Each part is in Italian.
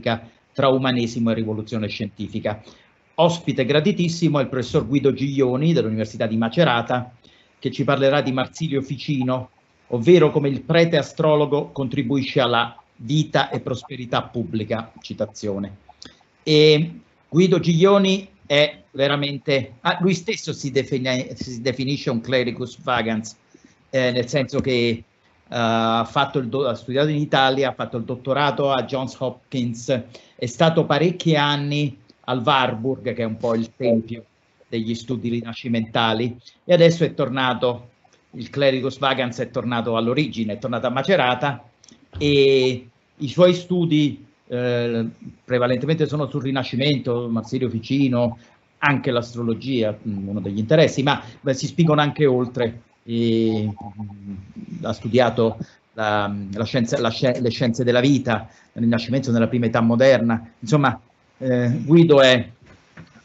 dialettica tra umanesimo e rivoluzione scientifica. Ospite graditissimo è il professor Guido Giglioni dell'Università di Macerata, che ci parlerà di Marsilio Ficino, ovvero come il prete astrologo contribuisce alla vita e prosperità pubblica, citazione. E Guido Giglioni è veramente, ah, lui stesso si, defini, si, definisce un clericus vagans, eh, nel senso che uh, do- ha studiato in Italia, ha fatto il dottorato a Johns Hopkins, è stato parecchi anni al Warburg, che è un po' il tempio degli studi rinascimentali, e adesso è tornato, il clericus vagans è tornato all'origine, è tornato a Macerata e i suoi studi eh, prevalentemente sono sul Rinascimento, Marsilio Ficino, anche l'astrologia, mm, uno degli interessi, ma beh, si spingono anche oltre e, ha studiato la, la scienza, la, le scienze della vita, nel Rinascimento, nella prima età moderna. Insomma, eh, Guido è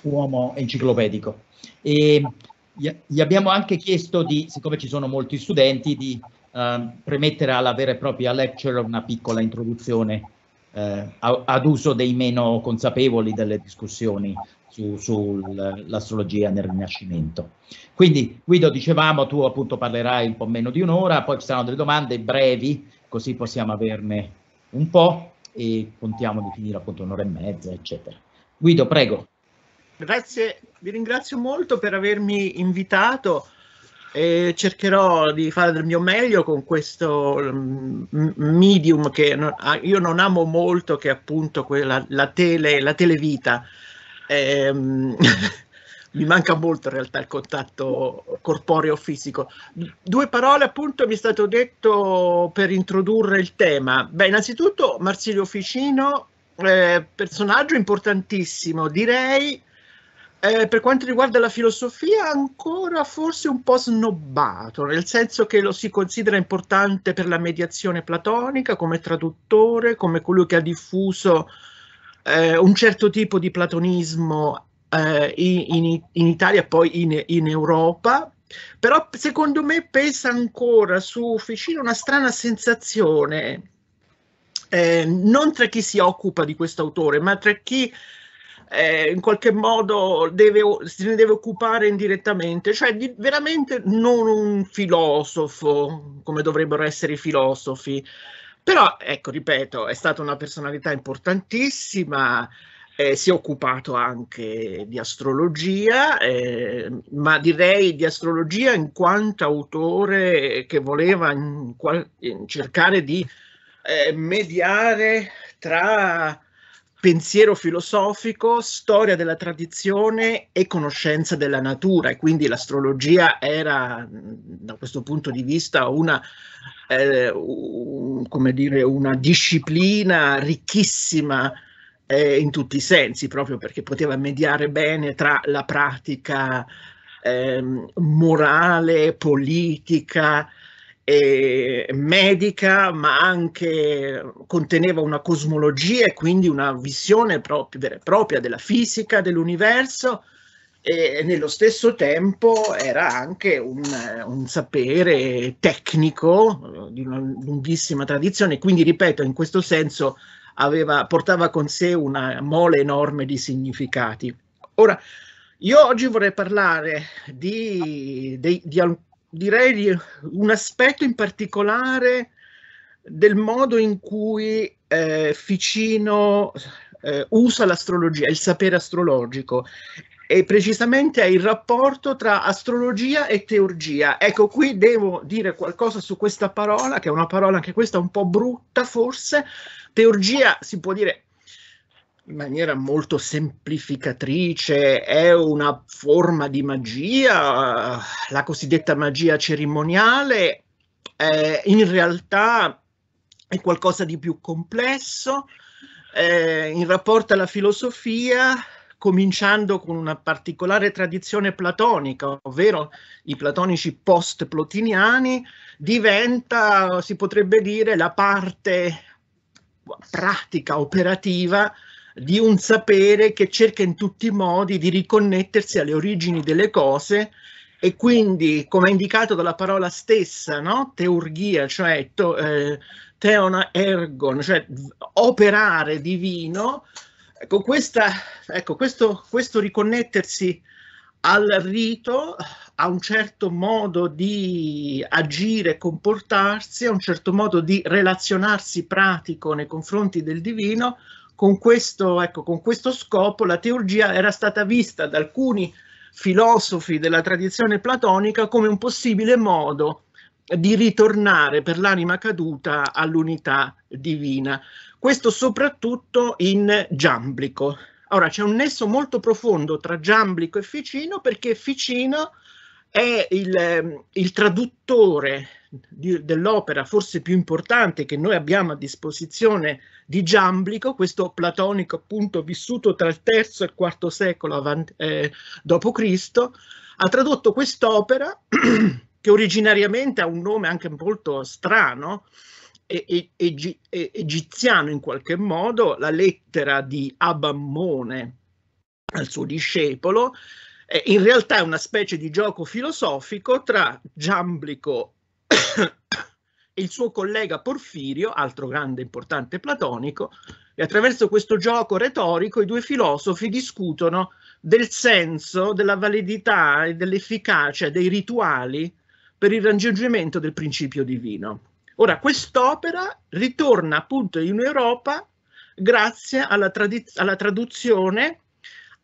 uomo enciclopedico. E gli abbiamo anche chiesto di, siccome ci sono molti studenti, di eh, premettere alla vera e propria lecture una piccola introduzione eh, ad uso dei meno consapevoli delle discussioni sull'astrologia nel Rinascimento. Quindi Guido, dicevamo, tu appunto parlerai un po' meno di un'ora, poi ci saranno delle domande brevi, così possiamo averne un po' e contiamo di finire appunto un'ora e mezza, eccetera. Guido, prego. Grazie, vi ringrazio molto per avermi invitato e cercherò di fare del mio meglio con questo mm, mm, medium che ah, io non amo molto, che è appunto quella, la, tele, la televita. Ehm, mi manca molto in realtà il contatto corporeo fisico. Due parole appunto mi è stato detto per introdurre il tema. Beh, innanzitutto Marsilio Ficino, eh, personaggio importantissimo, direi eh, per quanto riguarda la filosofia ancora forse un po' snobbato, nel senso che lo si considera importante per la mediazione platonica, come traduttore, come colui che ha diffuso eh, un certo tipo di platonismo eh, in, in, Italia, poi in, in Europa, però secondo me pesa ancora su Ficino una strana sensazione, eh, non tra chi si occupa di questo autore, ma tra chi eh, in qualche modo deve, se ne deve occupare indirettamente, cioè di, veramente non un filosofo come dovrebbero essere i filosofi, però, ecco, ripeto, è stata una personalità importantissima, eh, si è occupato anche di astrologia, eh, ma direi di astrologia in quanto autore che voleva in qual- in cercare di eh, mediare tra pensiero filosofico, storia della tradizione e conoscenza della natura e quindi l'astrologia era da questo punto di vista una, eh, un, dire, una disciplina ricchissima eh, in tutti i sensi, proprio perché poteva mediare bene tra la pratica eh, morale, politica, medica, ma anche conteneva una cosmologia e quindi una visione propria, vera e propria della fisica, dell'universo e nello stesso tempo era anche un, un sapere tecnico eh, di una lunghissima tradizione, quindi ripeto, in questo senso aveva, portava con sé una mole enorme di significati. Ora, io oggi vorrei parlare di, di, di, direi un aspetto in particolare del modo in cui eh, Ficino eh, usa l'astrologia, il sapere astrologico e precisamente è il rapporto tra astrologia e teurgia. Ecco, qui devo dire qualcosa su questa parola, che è una parola anche questa un po' brutta forse. Teurgia si può dire in maniera molto semplificatrice, è una forma di magia, la cosiddetta magia cerimoniale, eh, in realtà è qualcosa di più complesso eh, in rapporto alla filosofia, cominciando con una particolare tradizione platonica, ovvero i platonici post-plotiniani, diventa, si potrebbe dire, la parte pratica, operativa di un sapere che cerca in tutti i modi di riconnettersi alle origini delle cose e quindi, come indicato dalla parola stessa, no? teurgia, cioè to, eh, teona ergon, cioè operare divino, ecco, questa, ecco questo, questo riconnettersi al rito, a un certo modo di agire, comportarsi, a un certo modo di relazionarsi pratico nei confronti del divino, con questo, ecco, con questo scopo la teurgia era stata vista da alcuni filosofi della tradizione platonica come un possibile modo di ritornare per l'anima caduta all'unità divina. Questo soprattutto in Giamblico. Ora c'è un nesso molto profondo tra Giamblico e Ficino perché Ficino è il, ehm, il traduttore di, dell'opera forse più importante che noi abbiamo a disposizione di Giamblico, questo platonico appunto vissuto tra il III e il IV secolo avanti, eh, d.C., ha tradotto quest'opera che originariamente ha un nome anche molto strano, e, e, e, egiziano in qualche modo, la lettera di Abammone al suo discepolo, eh, in realtà è una specie di gioco filosofico tra Giamblico e il suo collega Porfirio, altro grande importante platonico, e attraverso questo gioco retorico i due filosofi discutono del senso, della validità e dell'efficacia dei rituali per il raggiungimento del principio divino. Ora, quest'opera ritorna appunto in Europa grazie alla, trad alla traduzione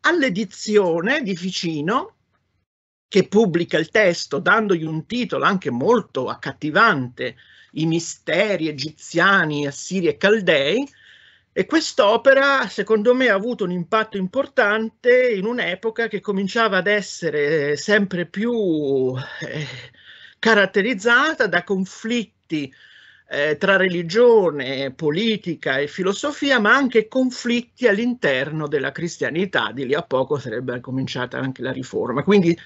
all'edizione di Ficino che pubblica il testo dandogli un titolo anche molto accattivante, I misteri egiziani, assiri e caldei, e quest'opera, secondo me, ha avuto un impatto importante in un'epoca che cominciava ad essere sempre più eh, caratterizzata da conflitti eh, tra religione, politica e filosofia, ma anche conflitti all'interno della cristianità. Di lì a poco sarebbe cominciata anche la riforma. Quindi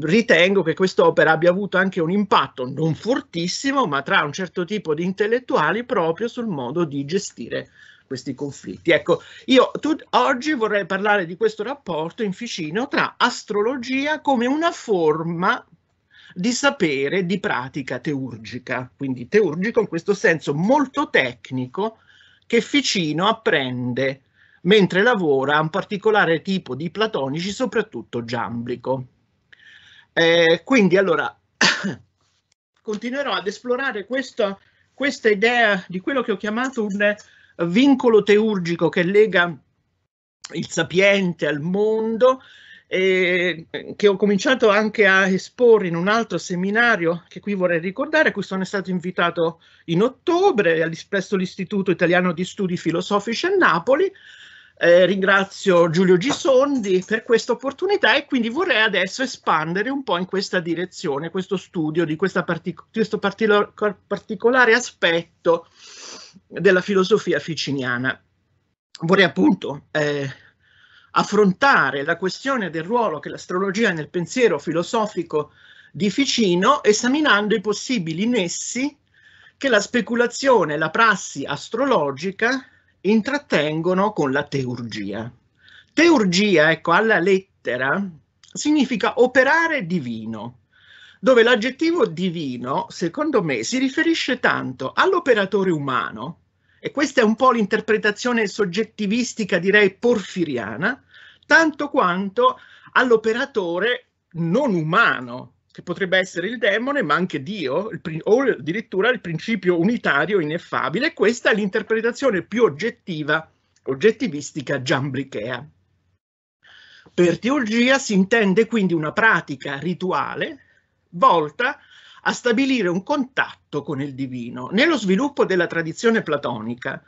ritengo che quest'opera abbia avuto anche un impatto non fortissimo, ma tra un certo tipo di intellettuali proprio sul modo di gestire questi conflitti. Ecco, io tu, oggi vorrei parlare di questo rapporto in ficino tra astrologia come una forma di sapere di pratica teurgica, quindi teurgico in questo senso molto tecnico che Ficino apprende mentre lavora a un particolare tipo di platonici, soprattutto giamblico. Eh, quindi allora continuerò ad esplorare questo, questa idea di quello che ho chiamato un vincolo teurgico che lega il sapiente al mondo eh, che ho cominciato anche a esporre in un altro seminario che qui vorrei ricordare, a cui sono stato invitato in ottobre presso l'Istituto Italiano di Studi Filosofici a Napoli. Eh, ringrazio Giulio Gisondi per questa opportunità e quindi vorrei adesso espandere un po' in questa direzione, questo studio di partic questo particol particolare aspetto della filosofia ficiniana. Vorrei appunto eh, affrontare la questione del ruolo che l'astrologia nel pensiero filosofico di Ficino, esaminando i possibili nessi che la speculazione e la prassi astrologica intrattengono con la teurgia. Teurgia, ecco, alla lettera, significa operare divino, dove l'aggettivo divino, secondo me, si riferisce tanto all'operatore umano, e questa è un po' l'interpretazione soggettivistica, direi porfiriana, tanto quanto all'operatore non umano, che potrebbe essere il demone, ma anche Dio, il, o addirittura il principio unitario ineffabile. Questa è l'interpretazione più oggettiva, oggettivistica giambrichea. Per teologia si intende quindi una pratica rituale volta a stabilire un contatto con il divino. Nello sviluppo della tradizione platonica,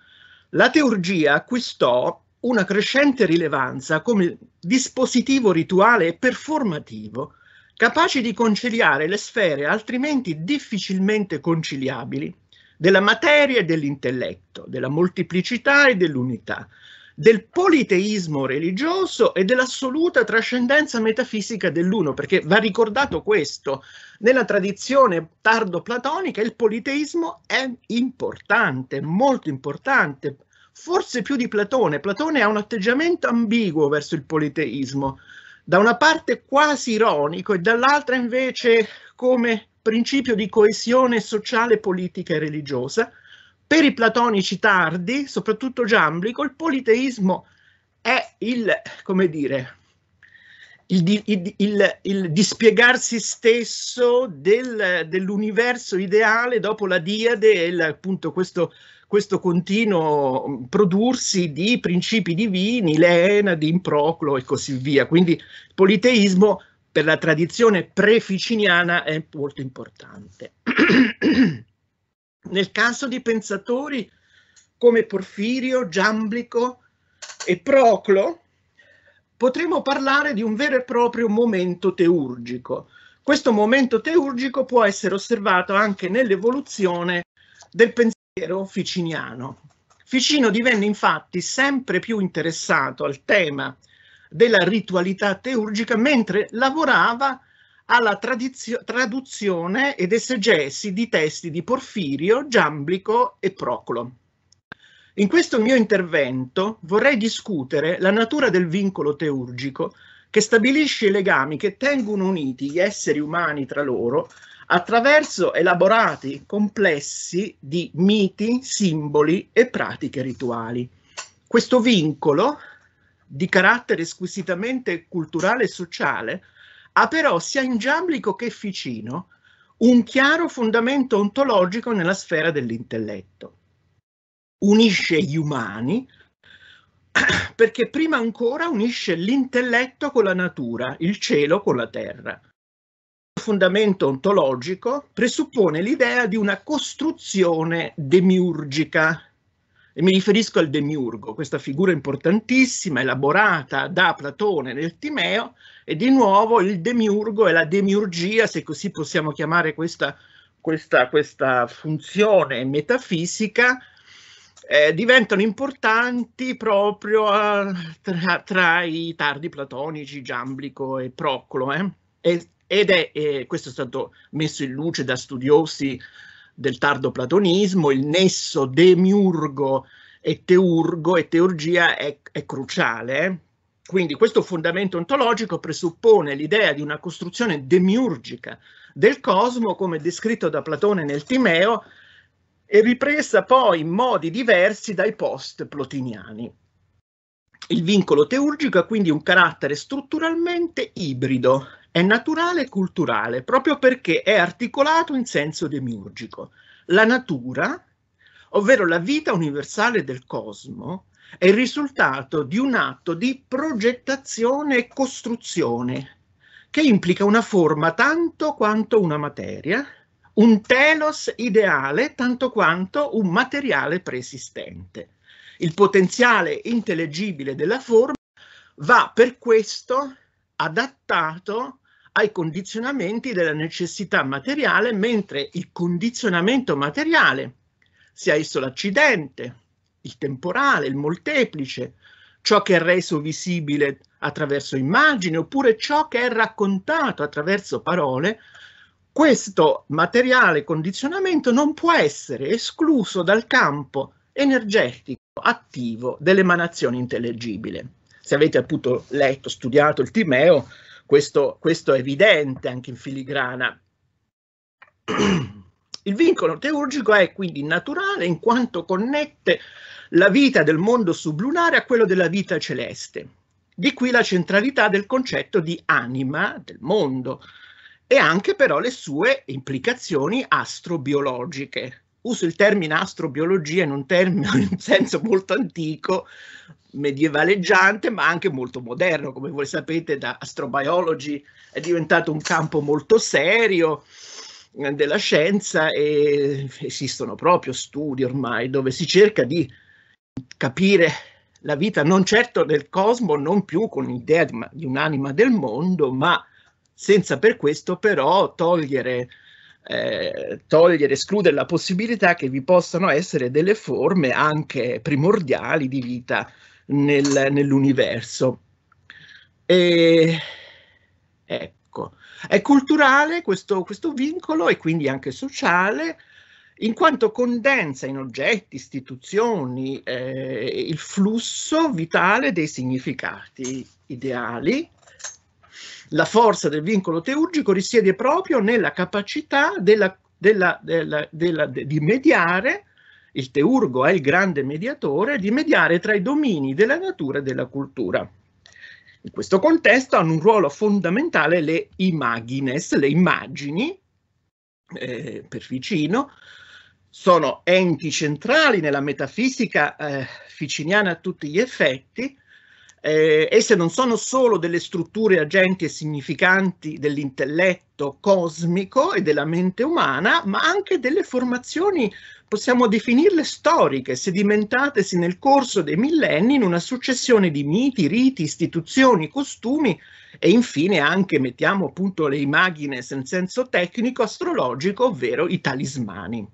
la teurgia acquistò una crescente rilevanza come dispositivo rituale e performativo capace di conciliare le sfere altrimenti difficilmente conciliabili della materia e dell'intelletto, della moltiplicità e dell'unità, del politeismo religioso e dell'assoluta trascendenza metafisica dell'uno, perché va ricordato questo, nella tradizione tardo-platonica il politeismo è importante, molto importante, forse più di Platone. Platone ha un atteggiamento ambiguo verso il politeismo, da una parte quasi ironico e dall'altra invece come principio di coesione sociale, politica e religiosa. Per i platonici tardi, soprattutto Giamblico, il politeismo è il, come dire, il, il, il, il, dispiegarsi stesso del, dell'universo ideale dopo la diade e appunto questo questo continuo mm, prodursi di principi divini, l'ena, di Improclo e così via. Quindi il politeismo per la tradizione preficiniana è molto importante. Nel caso di pensatori come Porfirio, Giamblico e Proclo, potremmo parlare di un vero e proprio momento teurgico. Questo momento teurgico può essere osservato anche nell'evoluzione del pensiero guerriero ficiniano. Ficino divenne infatti sempre più interessato al tema della ritualità teurgica mentre lavorava alla tradizio- traduzione ed esegesi di testi di Porfirio, Giamblico e Proclo. In questo mio intervento vorrei discutere la natura del vincolo teurgico che stabilisce i legami che tengono uniti gli esseri umani tra loro attraverso elaborati complessi di miti, simboli e pratiche rituali. Questo vincolo di carattere squisitamente culturale e sociale ha però sia in Giamblico che Ficino un chiaro fondamento ontologico nella sfera dell'intelletto. Unisce gli umani perché prima ancora unisce l'intelletto con la natura, il cielo con la terra fondamento ontologico presuppone l'idea di una costruzione demiurgica. E mi riferisco al demiurgo, questa figura importantissima elaborata da Platone nel Timeo e di nuovo il demiurgo e la demiurgia, se così possiamo chiamare questa, questa, questa funzione metafisica, eh, diventano importanti proprio a, eh, tra, tra, i tardi platonici, Giamblico e Proclo. Eh? E ed è, eh, questo è stato messo in luce da studiosi del tardo platonismo, il nesso demiurgo e teurgo e teurgia è, è cruciale. Quindi questo fondamento ontologico presuppone l'idea di una costruzione demiurgica del cosmo, come descritto da Platone nel Timeo, e ripresa poi in modi diversi dai post-plotiniani. Il vincolo teurgico ha quindi un carattere strutturalmente ibrido, è naturale e culturale proprio perché è articolato in senso demiurgico. La natura, ovvero la vita universale del cosmo, è il risultato di un atto di progettazione e costruzione che implica una forma tanto quanto una materia, un telos ideale tanto quanto un materiale preesistente. Il potenziale intelligibile della forma va per questo adattato ai condizionamenti della necessità materiale, mentre il condizionamento materiale, sia esso l'accidente, il temporale, il molteplice, ciò che è reso visibile attraverso immagini oppure ciò che è raccontato attraverso parole, questo materiale condizionamento non può essere escluso dal campo energetico attivo dell'emanazione intellegibile. Se avete appunto letto, studiato il Timeo, questo, questo è evidente anche in filigrana. Il vincolo teurgico è quindi naturale in quanto connette la vita del mondo sublunare a quello della vita celeste. Di qui la centralità del concetto di anima del mondo e anche però le sue implicazioni astrobiologiche uso il termine astrobiologia in un, termine, in un senso molto antico, medievaleggiante, ma anche molto moderno. Come voi sapete, da astrobiology è diventato un campo molto serio eh, della scienza e esistono proprio studi ormai dove si cerca di capire la vita non certo del cosmo, non più con l'idea di, un'anima del mondo, ma senza per questo però togliere eh, togliere, escludere la possibilità che vi possano essere delle forme anche primordiali di vita nel, nell'universo. E, ecco, è culturale questo, questo vincolo e quindi anche sociale, in quanto condensa in oggetti, istituzioni, eh, il flusso vitale dei significati ideali la forza del vincolo teurgico risiede proprio nella capacità della, della, della, di mediare, il teurgo è il grande mediatore, di mediare tra i domini della natura e della cultura. In questo contesto hanno un ruolo fondamentale le imagines, le immagini, eh, per vicino, sono enti centrali nella metafisica eh, ficiniana a tutti gli effetti, eh, esse non sono solo delle strutture agenti e significanti dell'intelletto cosmico e della mente umana, ma anche delle formazioni, possiamo definirle storiche, sedimentatesi nel corso dei millenni in una successione di miti, riti, istituzioni, costumi e infine anche, mettiamo appunto le immagini senza senso tecnico astrologico, ovvero i talismani.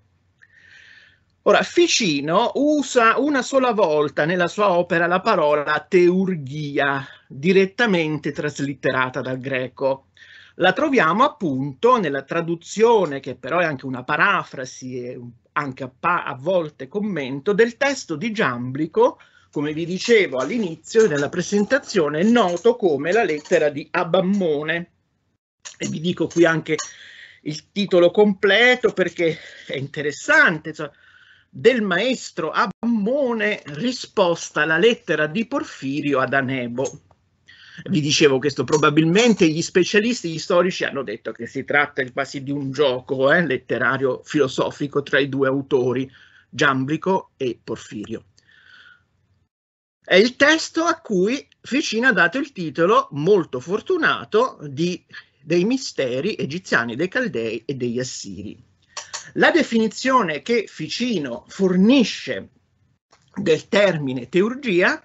Ora, Ficino usa una sola volta nella sua opera la parola teurgia, direttamente traslitterata dal greco. La troviamo appunto nella traduzione, che però è anche una parafrasi e anche a, pa- a volte commento, del testo di Giamblico, come vi dicevo all'inizio della presentazione, noto come la lettera di Abammone. E vi dico qui anche il titolo completo perché è interessante. Cioè, del maestro Ammone risposta alla lettera di Porfirio ad Anebo. Vi dicevo questo, probabilmente gli specialisti, gli storici hanno detto che si tratta quasi di un gioco eh, letterario filosofico tra i due autori, Giambrico e Porfirio. È il testo a cui Ficina ha dato il titolo molto fortunato di, dei misteri egiziani dei Caldei e degli Assiri. La definizione che Ficino fornisce del termine teurgia,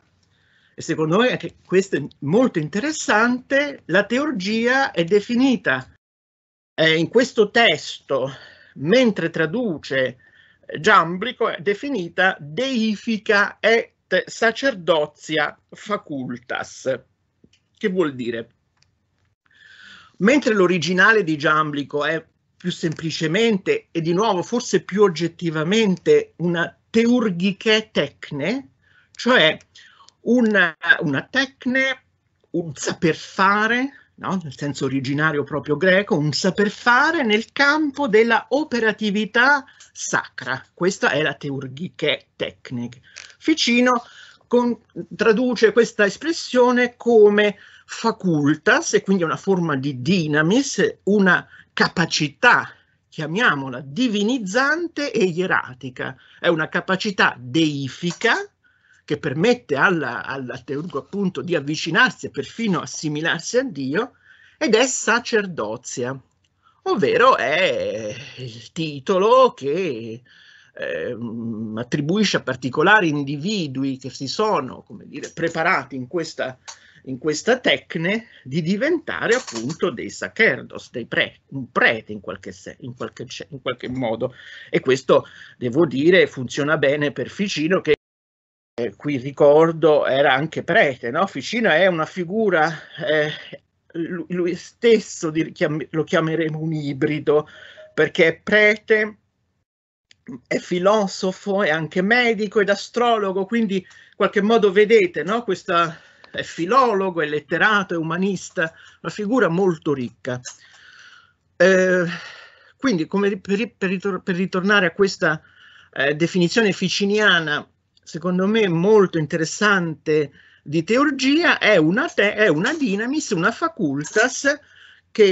e secondo me anche questo è molto interessante, la teurgia è definita eh, in questo testo, mentre traduce eh, Giamblico, è definita deifica et sacerdozia facultas. Che vuol dire? Mentre l'originale di Giamblico è più semplicemente e di nuovo forse più oggettivamente una teurghiche tecne, cioè una, una tecne, un saper fare, No? nel senso originario proprio greco, un saper fare nel campo della operatività sacra. Questa è la teurghiche tecnic. Ficino con, traduce questa espressione come facultas, e quindi una forma di dinamis, una capacità, chiamiamola divinizzante e ieratica, è una capacità deifica che permette alla, alla teurgo appunto di avvicinarsi e perfino assimilarsi a Dio, ed è sacerdozia, ovvero è il titolo che eh, attribuisce a particolari individui che si sono, come dire, preparati in questa in questa tecne di diventare appunto dei sacerdos, dei pre, un prete in qualche, se, in, qualche, in qualche modo. E questo, devo dire, funziona bene per Ficino che eh, qui ricordo era anche prete, no? Ficino è una figura, eh, lui, lui stesso chiam lo chiameremo un ibrido, perché è prete, è filosofo, è anche medico ed astrologo, quindi in qualche modo vedete no? questa è filologo, è letterato, è umanista, una figura molto ricca. Eh, quindi, come, per, per, per, ritornare a questa eh, definizione ficiniana, secondo me molto interessante di teurgia, è una, te, è una dinamis, una facultas che,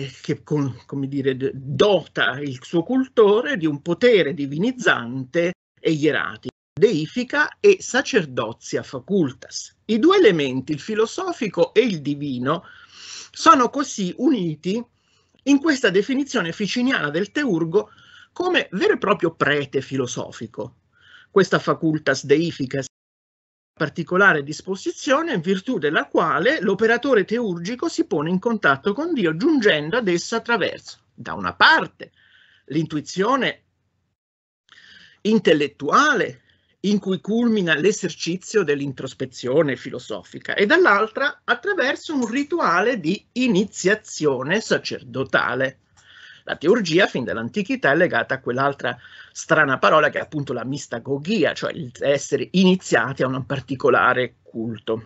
eh, che con, come dire, dota il suo cultore di un potere divinizzante e ieratica deifica e sacerdotia facultas. I due elementi, il filosofico e il divino, sono così uniti in questa definizione ficiniana del teurgo come vero e proprio prete filosofico. Questa facultas deifica particolare disposizione in virtù della quale l'operatore teurgico si pone in contatto con Dio giungendo ad esso attraverso, da una parte, l'intuizione intellettuale in cui culmina l'esercizio dell'introspezione filosofica e dall'altra attraverso un rituale di iniziazione sacerdotale. La teurgia fin dall'antichità è legata a quell'altra strana parola che è appunto la mistagogia, cioè essere iniziati a un particolare culto.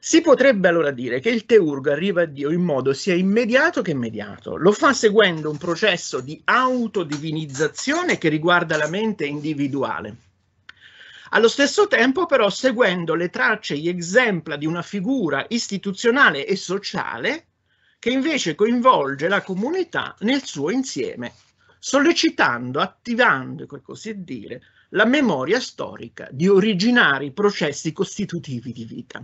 Si potrebbe allora dire che il teurgo arriva a Dio in modo sia immediato che immediato. Lo fa seguendo un processo di autodivinizzazione che riguarda la mente individuale allo stesso tempo però seguendo le tracce, gli esempi di una figura istituzionale e sociale che invece coinvolge la comunità nel suo insieme, sollecitando, attivando, per così dire, la memoria storica di originari processi costitutivi di vita.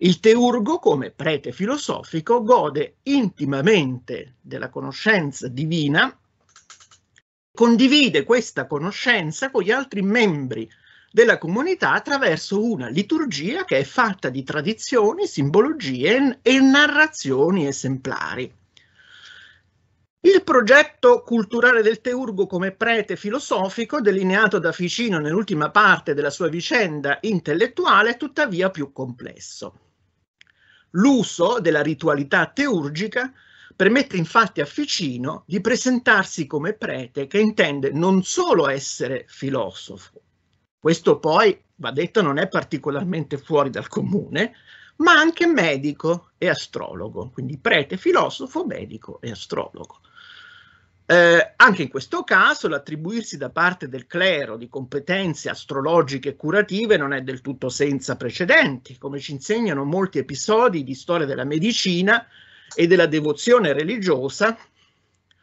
Il teurgo, come prete filosofico, gode intimamente della conoscenza divina, condivide questa conoscenza con gli altri membri della comunità attraverso una liturgia che è fatta di tradizioni, simbologie e narrazioni esemplari. Il progetto culturale del Teurgo come prete filosofico, delineato da Ficino nell'ultima parte della sua vicenda intellettuale, è tuttavia più complesso. L'uso della ritualità teurgica permette infatti a Ficino di presentarsi come prete che intende non solo essere filosofo, questo poi, va detto, non è particolarmente fuori dal comune, ma anche medico e astrologo, quindi prete, filosofo, medico e astrologo. Eh, anche in questo caso l'attribuirsi da parte del clero di competenze astrologiche e curative non è del tutto senza precedenti, come ci insegnano molti episodi di storia della medicina e della devozione religiosa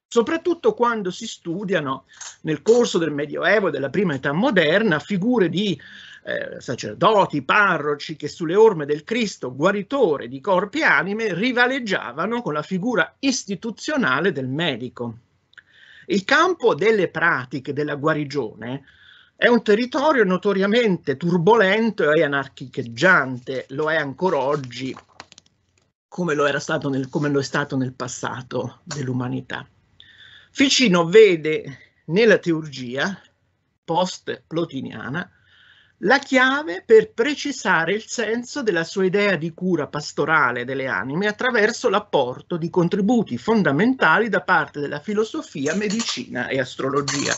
soprattutto quando si studiano nel corso del Medioevo e della prima età moderna figure di eh, sacerdoti, parroci che sulle orme del Cristo, guaritore di corpi e anime, rivaleggiavano con la figura istituzionale del medico. Il campo delle pratiche della guarigione è un territorio notoriamente turbolento e anarchicheggiante, lo è ancora oggi come lo, stato nel, come lo è stato nel passato dell'umanità. Ficino vede nella teurgia post-plotiniana la chiave per precisare il senso della sua idea di cura pastorale delle anime attraverso l'apporto di contributi fondamentali da parte della filosofia, medicina e astrologia.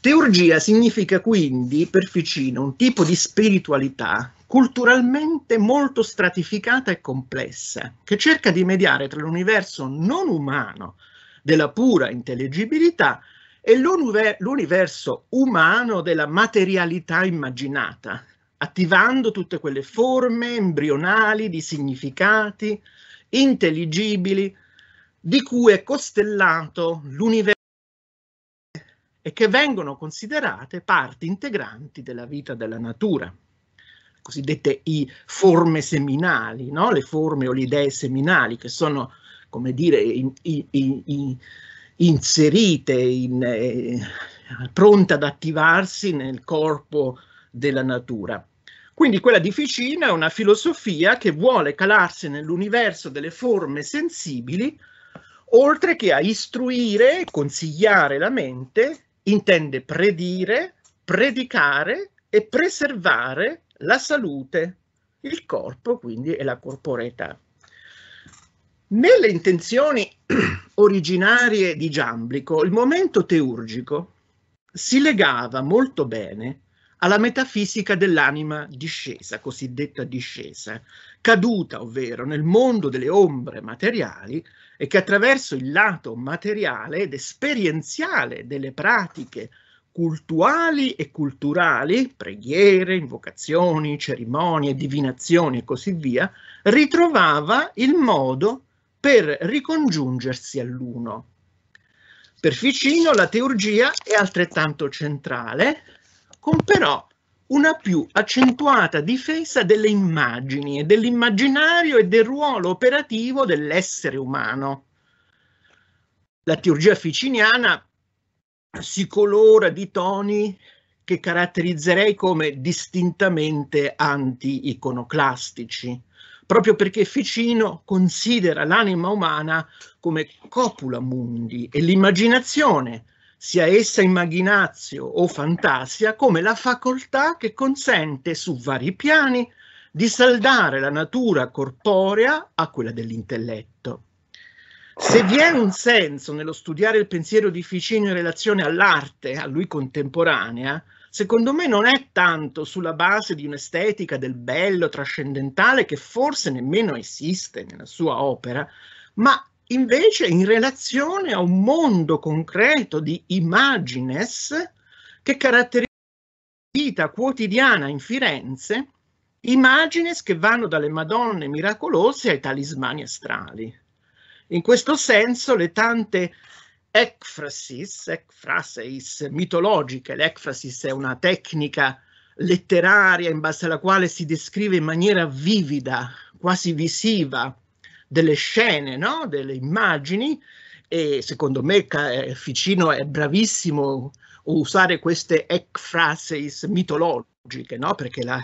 Teurgia significa quindi per Ficino un tipo di spiritualità culturalmente molto stratificata e complessa, che cerca di mediare tra l'universo non umano della pura intelligibilità e l'universo umano della materialità immaginata, attivando tutte quelle forme embrionali di significati intelligibili di cui è costellato l'universo e che vengono considerate parti integranti della vita della natura, cosiddette i forme seminali, no? le forme o le idee seminali, che sono come dire, in, in, in, inserite, eh, pronte ad attivarsi nel corpo della natura. Quindi quella di Ficina è una filosofia che vuole calarsi nell'universo delle forme sensibili, oltre che a istruire, consigliare la mente, intende predire, predicare e preservare la salute, il corpo quindi e la corporeità. Nelle intenzioni originarie di Giamblico, il momento teurgico si legava molto bene alla metafisica dell'anima discesa, cosiddetta discesa, caduta ovvero nel mondo delle ombre materiali e che attraverso il lato materiale ed esperienziale delle pratiche cultuali e culturali, preghiere, invocazioni, cerimonie, divinazioni e così via, ritrovava il modo per ricongiungersi all'uno. Per Ficino la teurgia è altrettanto centrale, con però una più accentuata difesa delle immagini e dell'immaginario e del ruolo operativo dell'essere umano. La teurgia ficiniana si colora di toni che caratterizzerei come distintamente anti-iconoclastici proprio perché Ficino considera l'anima umana come copula mundi e l'immaginazione, sia essa immaginazio o fantasia, come la facoltà che consente su vari piani di saldare la natura corporea a quella dell'intelletto. Se vi è un senso nello studiare il pensiero di Ficino in relazione all'arte, a lui contemporanea, secondo me non è tanto sulla base di un'estetica del bello trascendentale che forse nemmeno esiste nella sua opera, ma invece in relazione a un mondo concreto di imagines che caratterizza la vita quotidiana in Firenze, immagines che vanno dalle Madonne miracolose ai talismani astrali. In questo senso le tante ekfrasis, ekfraseis mitologiche. L'ekfrasis è una tecnica letteraria in base alla quale si descrive in maniera vivida, quasi visiva, delle scene, no? delle immagini e secondo me eh, Ficino è bravissimo a usare queste ekfrases mitologiche, no? perché la,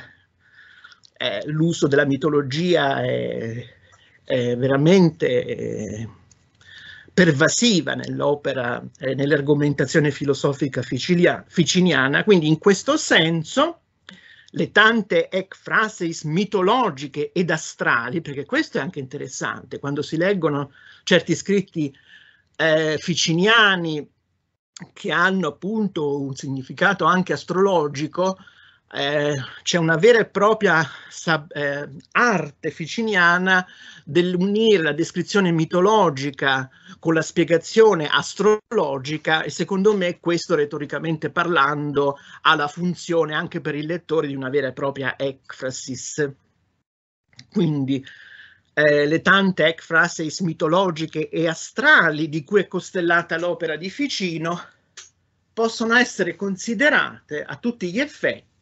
eh, l'uso della mitologia è, è veramente... Eh, pervasiva nell'opera, eh, nell'argomentazione filosofica ficiniana, quindi in questo senso le tante ec mitologiche ed astrali, perché questo è anche interessante, quando si leggono certi scritti eh, ficiniani che hanno appunto un significato anche astrologico, eh, c'è una vera e propria sab- eh, arte ficiniana dell'unire la descrizione mitologica con la spiegazione astrologica e secondo me questo retoricamente parlando ha la funzione anche per il lettore di una vera e propria ecfrasis. Quindi eh, le tante ecfrasis mitologiche e astrali di cui è costellata l'opera di Ficino possono essere considerate a tutti gli effetti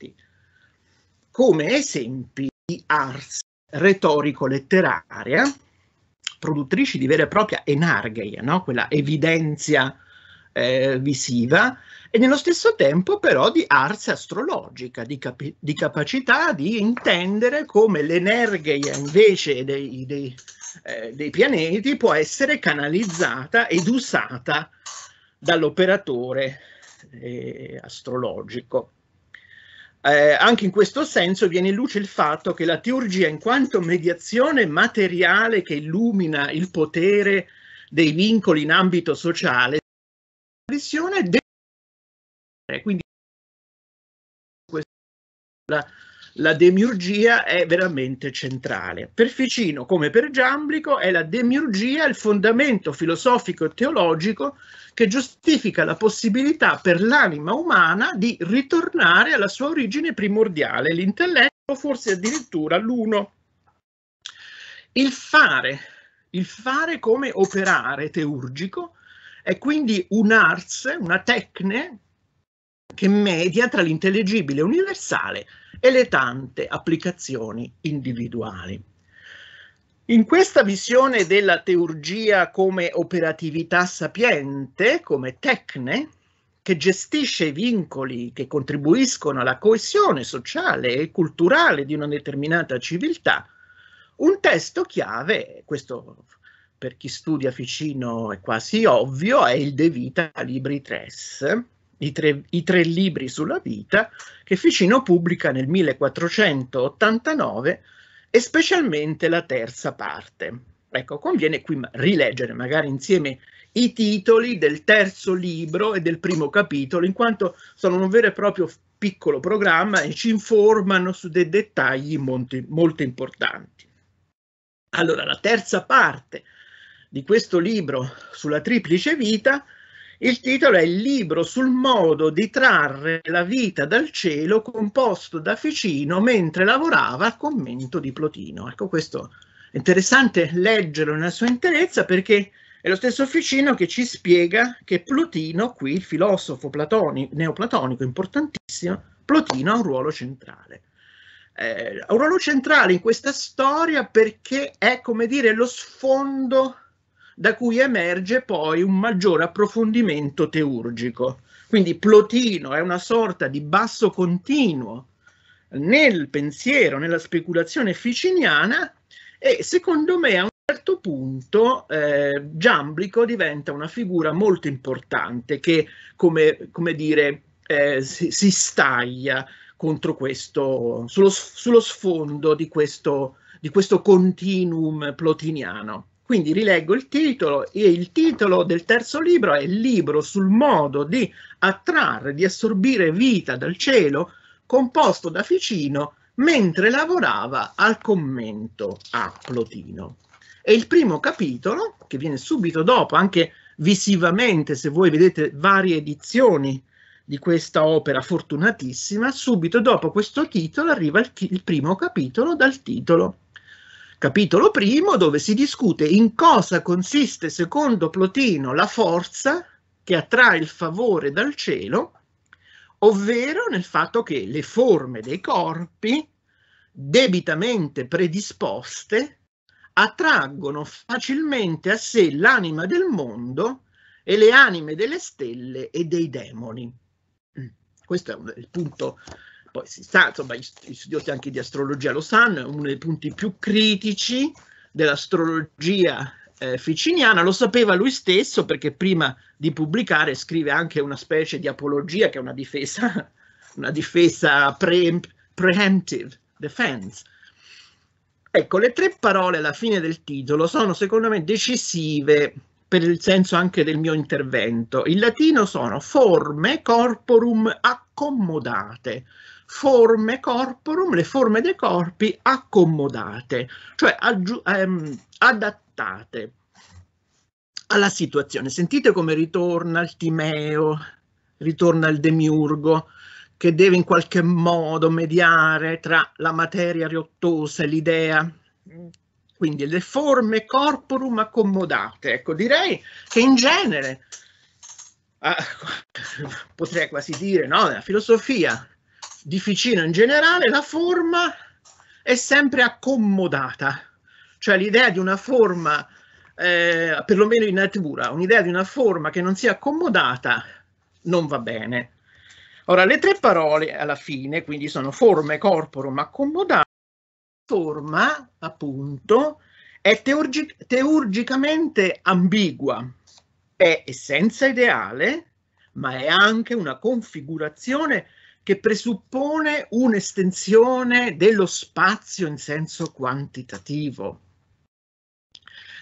come esempi di ars retorico-letteraria, produttrici di vera e propria enargeia, no? quella evidenza eh, visiva, e nello stesso tempo però di ars astrologica, di, capi- di capacità di intendere come l'energeia invece dei, dei, eh, dei pianeti può essere canalizzata ed usata dall'operatore eh, astrologico. Eh, anche in questo senso viene in luce il fatto che la teurgia, in quanto mediazione materiale che illumina il potere dei vincoli in ambito sociale, quindi la la demiurgia è veramente centrale. Per Ficino, come per Giamblico, è la demiurgia il fondamento filosofico e teologico che giustifica la possibilità per l'anima umana di ritornare alla sua origine primordiale, l'intelletto, forse addirittura l'uno. Il fare, il fare come operare teurgico, è quindi un'ars, una tecne che media tra l'intellegibile universale e le tante applicazioni individuali. In questa visione della teurgia come operatività sapiente, come tecne, che gestisce i vincoli che contribuiscono alla coesione sociale e culturale di una determinata civiltà, un testo chiave, questo per chi studia Ficino è quasi ovvio, è il De Vita Libri Tres, i tre, i tre libri sulla vita che Ficino pubblica nel 1489 e specialmente la terza parte. Ecco, conviene qui rileggere magari insieme i titoli del terzo libro e del primo capitolo, in quanto sono un vero e proprio piccolo programma e ci informano su dei dettagli molto, molto importanti. Allora, la terza parte di questo libro sulla triplice vita il titolo è Il libro sul modo di trarre la vita dal cielo composto da Ficino mentre lavorava al commento di Plotino. Ecco, questo è interessante leggerlo nella sua interezza perché è lo stesso Ficino che ci spiega che Plotino, qui il filosofo platonico, neoplatonico importantissimo, Plotino ha un ruolo centrale. Eh, ha un ruolo centrale in questa storia perché è, come dire, lo sfondo da cui emerge poi un maggiore approfondimento teurgico. Quindi Plotino è una sorta di basso continuo nel pensiero, nella speculazione ficiniana e secondo me a un certo punto eh, Giambrico diventa una figura molto importante che, come, come dire, eh, si, si, staglia contro questo, sullo, sullo sfondo di questo, di questo continuum plotiniano. Quindi rileggo il titolo e il titolo del terzo libro è Il libro sul modo di attrarre, di assorbire vita dal cielo, composto da Ficino mentre lavorava al commento a Plotino. E il primo capitolo, che viene subito dopo, anche visivamente, se voi vedete varie edizioni di questa opera fortunatissima, subito dopo questo titolo arriva il, il primo capitolo dal titolo capitolo primo, dove si discute in cosa consiste, secondo Plotino, la forza che attrae il favore dal cielo, ovvero nel fatto che le forme dei corpi debitamente predisposte attraggono facilmente a sé l'anima del mondo e le anime delle stelle e dei demoni. Mm. Questo è il punto poi si sa, insomma, gli studiosi anche di astrologia lo sanno, è uno dei punti più critici dell'astrologia eh, ficiniana, lo sapeva lui stesso perché prima di pubblicare scrive anche una specie di apologia che è una difesa, una difesa pre- preemptive defense. Ecco, le tre parole alla fine del titolo sono secondo me decisive per il senso anche del mio intervento. In latino sono forme corporum accomodate forme corporum, le forme dei corpi accomodate, cioè ehm, adattate alla situazione. Sentite come ritorna il Timeo, ritorna il Demiurgo, che deve in qualche modo mediare tra la materia riottosa e l'idea. Quindi le forme corporum accomodate. Ecco, direi che in genere, eh, potrei quasi dire, no, la filosofia di Ficino in generale, la forma è sempre accomodata, cioè l'idea di una forma, eh, perlomeno in natura, un'idea di una forma che non sia accomodata non va bene. Ora, le tre parole alla fine, quindi sono forme, corporum, accomodata, forma, appunto, è teurgi- teurgicamente ambigua, è essenza ideale, ma è anche una configurazione che presuppone un'estensione dello spazio in senso quantitativo.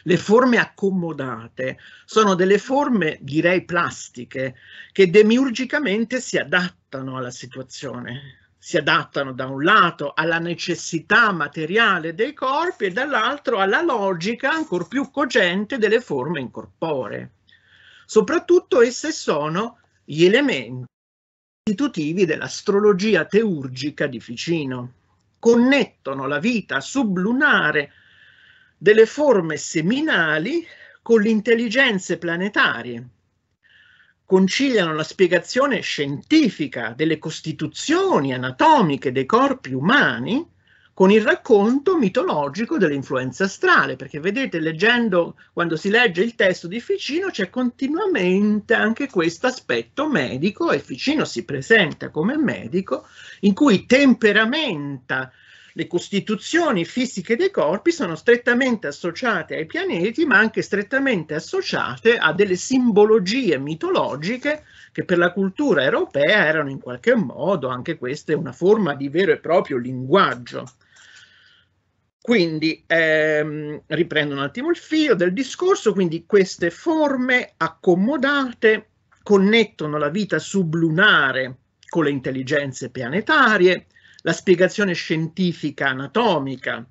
Le forme accomodate sono delle forme, direi plastiche, che demiurgicamente si adattano alla situazione, si adattano da un lato alla necessità materiale dei corpi e dall'altro alla logica ancor più cogente delle forme incorporee. Soprattutto esse sono gli elementi costitutivi dell'astrologia teurgica di Ficino. Connettono la vita sublunare delle forme seminali con le intelligenze planetarie. Conciliano la spiegazione scientifica delle costituzioni anatomiche dei corpi umani con il racconto mitologico dell'influenza astrale, perché vedete, leggendo, quando si legge il testo di Ficino, c'è continuamente anche questo aspetto medico, e Ficino si presenta come medico, in cui temperamenta le costituzioni fisiche dei corpi sono strettamente associate ai pianeti, ma anche strettamente associate a delle simbologie mitologiche che per la cultura europea erano in qualche modo anche queste una forma di vero e proprio linguaggio. Quindi ehm, riprendo un attimo il filo del discorso, quindi queste forme accomodate connettono la vita sublunare con le intelligenze planetarie, la spiegazione scientifica anatomica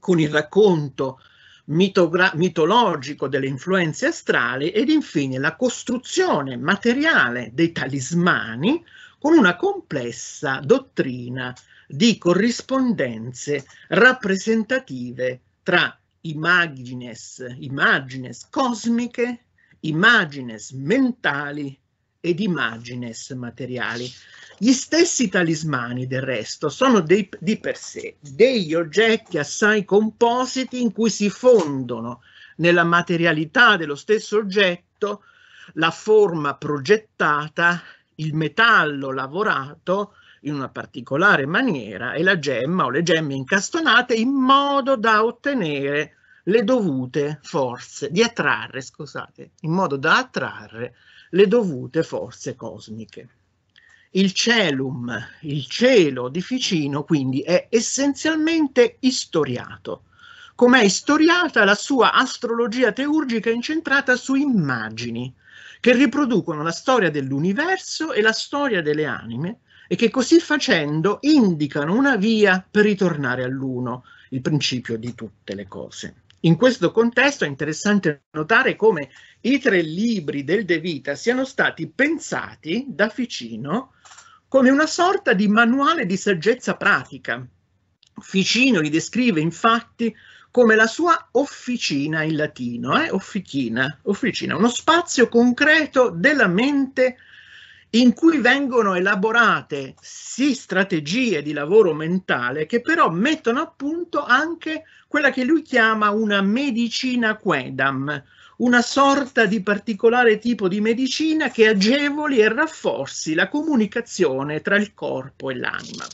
con il racconto mitologico delle influenze astrali ed infine la costruzione materiale dei talismani con una complessa dottrina di corrispondenze rappresentative tra immagines, imagines cosmiche, immagines mentali ed immagines materiali. Gli stessi talismani, del resto, sono dei, di per sé degli oggetti assai compositi in cui si fondono nella materialità dello stesso oggetto la forma progettata, il metallo lavorato, in una particolare maniera e la gemma o le gemme incastonate in modo da ottenere le dovute forze, di attrarre, scusate, in modo da attrarre le dovute forze cosmiche. Il celum, il cielo di Ficino, quindi è essenzialmente istoriato, come è istoriata la sua astrologia teurgica incentrata su immagini che riproducono la storia dell'universo e la storia delle anime, e che così facendo indicano una via per ritornare all'uno, il principio di tutte le cose. In questo contesto è interessante notare come i tre libri del De Vita siano stati pensati da Ficino come una sorta di manuale di saggezza pratica. Ficino li descrive infatti come la sua officina in latino, eh? officina, officina, uno spazio concreto della mente in cui vengono elaborate sì strategie di lavoro mentale che però mettono a punto anche quella che lui chiama una medicina quedam, una sorta di particolare tipo di medicina che agevoli e rafforzi la comunicazione tra il corpo e l'anima.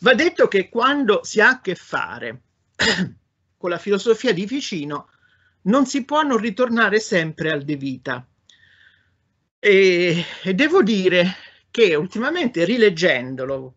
Va detto che quando si ha a che fare con la filosofia di vicino non si può non ritornare sempre al De Vita e, e devo dire che ultimamente rileggendolo,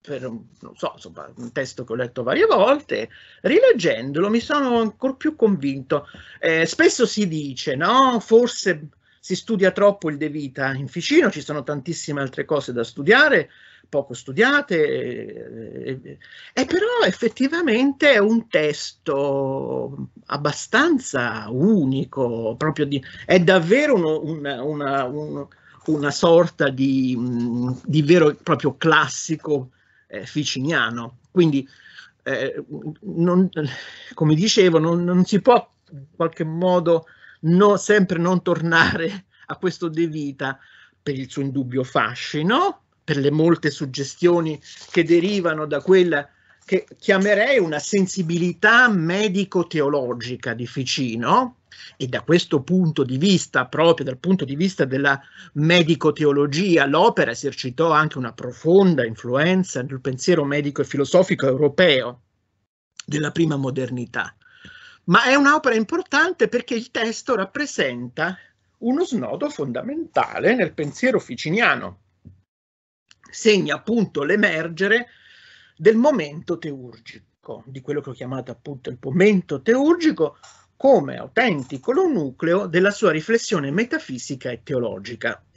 per non so, insomma, un testo che ho letto varie volte, rileggendolo mi sono ancora più convinto. Eh, spesso si dice, no, forse si studia troppo il De Vita, in Ficino ci sono tantissime altre cose da studiare poco studiate, e, eh, e eh, eh, però effettivamente è un testo abbastanza unico, proprio di, è davvero uno, una, una, un, una, sorta di, mm, di, vero e proprio classico eh, ficiniano. Quindi, eh, non, come dicevo, non, non, si può in qualche modo no, sempre non tornare a questo De Vita per il suo indubbio fascino, per le molte suggestioni che derivano da quella che chiamerei una sensibilità medico-teologica di Ficino, e da questo punto di vista, proprio dal punto di vista della medico-teologia, l'opera esercitò anche una profonda influenza nel pensiero medico e filosofico europeo della prima modernità. Ma è un'opera importante perché il testo rappresenta uno snodo fondamentale nel pensiero ficiniano segna appunto l'emergere del momento teurgico, di quello che ho chiamato appunto il momento teurgico, come autentico lo nucleo della sua riflessione metafisica e teologica.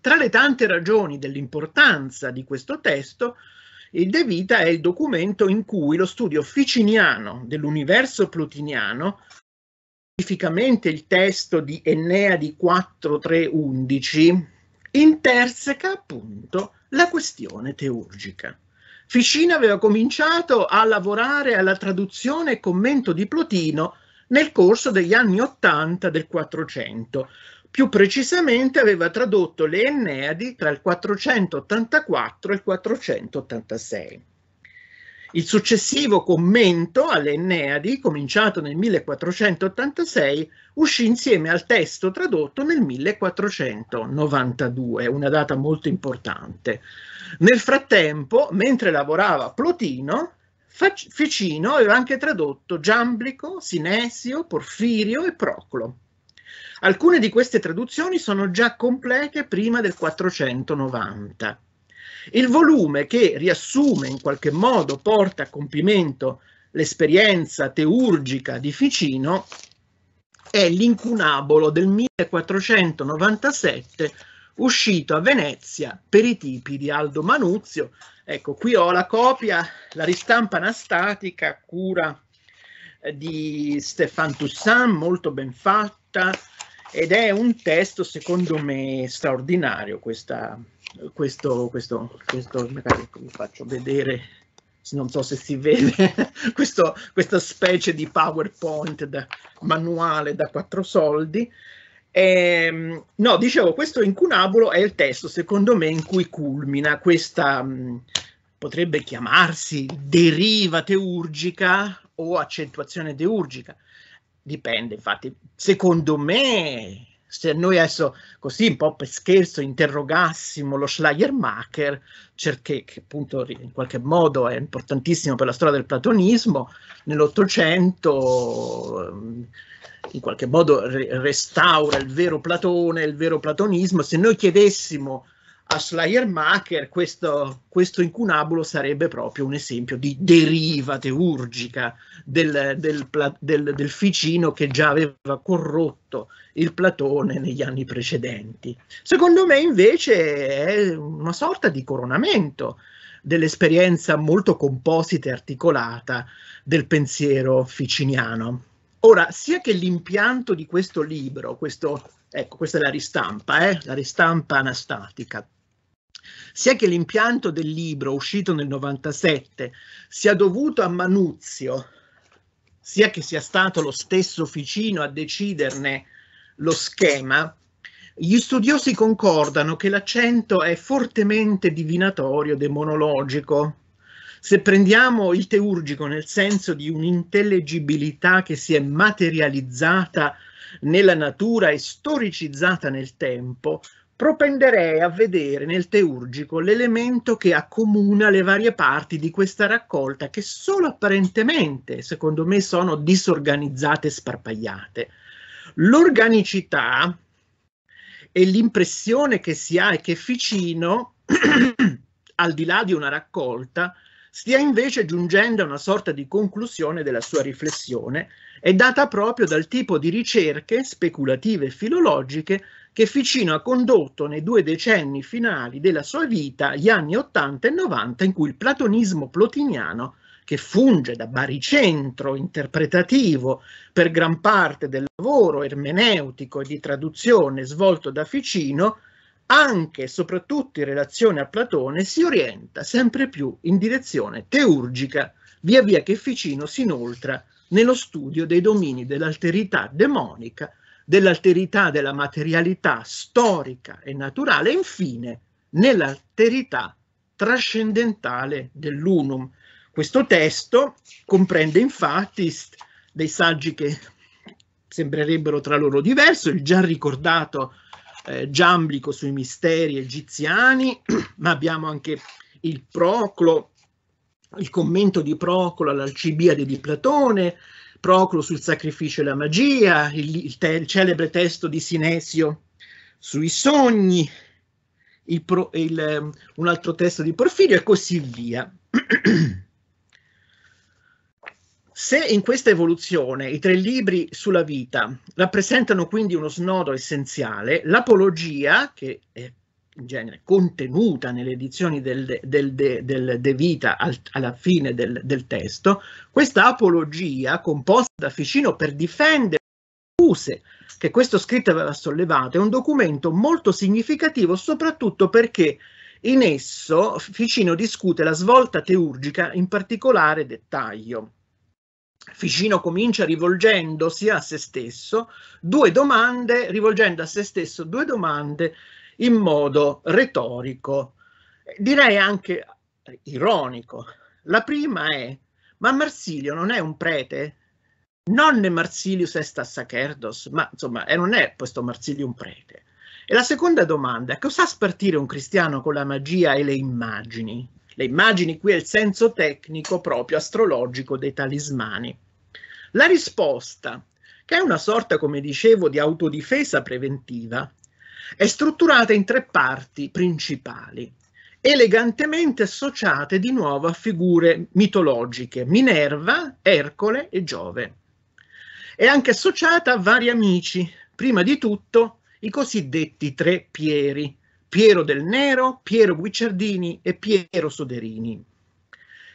Tra le tante ragioni dell'importanza di questo testo, il De Vita è il documento in cui lo studio ficiniano dell'universo plutiniano, specificamente il testo di Ennea di 4.3.11, interseca appunto la questione teurgica. Ficina aveva cominciato a lavorare alla traduzione e commento di Plotino nel corso degli anni Ottanta del Quattrocento. Più precisamente aveva tradotto le Enneadi tra il 484 e il 486. Il successivo commento alle cominciato nel 1486, uscì insieme al testo tradotto nel 1492, una data molto importante. Nel frattempo, mentre lavorava Plotino, Ficino aveva anche tradotto Giamblico, Sinesio, Porfirio e Proclo. Alcune di queste traduzioni sono già complete prima del 490. Il volume che riassume in qualche modo, porta a compimento l'esperienza teurgica di Ficino è l'incunabolo del 1497 uscito a Venezia per i tipi di Aldo Manuzio. Ecco, qui ho la copia, la ristampa anastatica a cura eh, di Stéphane Toussaint, molto ben fatta, ed è un testo secondo me straordinario questa, questo, questo, questo magari vi faccio vedere, non so se si vede, questo, questa specie di PowerPoint da, manuale da quattro soldi. E, ehm, no, dicevo, questo incunabulo è il testo, secondo me, in cui culmina questa, mm, potrebbe chiamarsi deriva teurgica o accentuazione teurgica. Dipende, infatti, secondo me se noi adesso così un po' per scherzo interrogassimo lo Schleiermacher, Cerché, che appunto in qualche modo è importantissimo per la storia del platonismo, nell'Ottocento ehm, in qualche modo restaura il vero Platone, il vero platonismo, se noi chiedessimo a Schleiermacher questo, questo, incunabulo sarebbe proprio un esempio di deriva teurgica del, del, del, del, Ficino che già aveva corrotto il Platone negli anni precedenti. Secondo me invece è una sorta di coronamento dell'esperienza molto composita e articolata del pensiero ficiniano. Ora, sia che l'impianto di questo libro, questo Ecco, questa è la ristampa, eh? la ristampa anastatica sia che l'impianto del libro uscito nel 97 sia dovuto a Manuzio, sia che sia stato lo stesso Ficino a deciderne lo schema, gli studiosi concordano che l'accento è fortemente divinatorio, demonologico. Se prendiamo il teurgico nel senso di un'intellegibilità che si è materializzata nella natura e storicizzata nel tempo, propenderei a vedere nel teurgico l'elemento che accomuna le varie parti di questa raccolta che solo apparentemente, secondo me, sono disorganizzate e sparpagliate. L'organicità e l'impressione che si ha è che Ficino, al di là di una raccolta, stia invece giungendo a una sorta di conclusione della sua riflessione, è data proprio dal tipo di ricerche speculative e filologiche che Ficino ha condotto nei due decenni finali della sua vita, gli anni 80 e 90, in cui il platonismo plotiniano, che funge da baricentro interpretativo per gran parte del lavoro ermeneutico e di traduzione svolto da Ficino, anche e soprattutto in relazione a Platone, si orienta sempre più in direzione teurgica, via via che Ficino si inoltra nello studio dei domini dell'alterità demonica dell'alterità della materialità storica e naturale e infine nell'alterità trascendentale dell'unum. Questo testo comprende infatti dei saggi che sembrerebbero tra loro diversi, il già ricordato eh, Giamblico sui misteri egiziani, ma abbiamo anche il Proclo, il commento di Proclo all'Alcibiade di Platone, Proclo sul sacrificio e la magia, il, il, te, il celebre testo di Sinesio sui sogni, il pro, il, ehm, un altro testo di Porfirio e così via. Se in questa evoluzione i tre libri sulla vita rappresentano quindi uno snodo essenziale, l'apologia, che è in genere contenuta nelle edizioni del, del, del, del De Vita al, alla fine del, testo, questa apologia composta da Ficino per difendere le accuse che questo scritto aveva sollevato è un documento molto significativo soprattutto perché in esso Ficino discute la svolta teurgica in particolare dettaglio. Ficino comincia rivolgendosi a se stesso due domande, rivolgendo a se stesso due domande in modo retorico, direi anche ironico. La prima è, ma Marsilio non è un prete? Non Marsilius est a sacerdos, ma insomma eh, non è questo Marsilio un prete. E la seconda domanda, cosa spartire un cristiano con la magia e le immagini? Le immagini qui è il senso tecnico proprio astrologico dei talismani. La risposta, che è una sorta, come dicevo, di autodifesa preventiva, è strutturata in tre parti principali, elegantemente associate di nuovo a figure mitologiche, Minerva, Ercole e Giove. È anche associata a vari amici, prima di tutto i cosiddetti tre Pieri, Piero del Nero, Piero Guicciardini e Piero Soderini.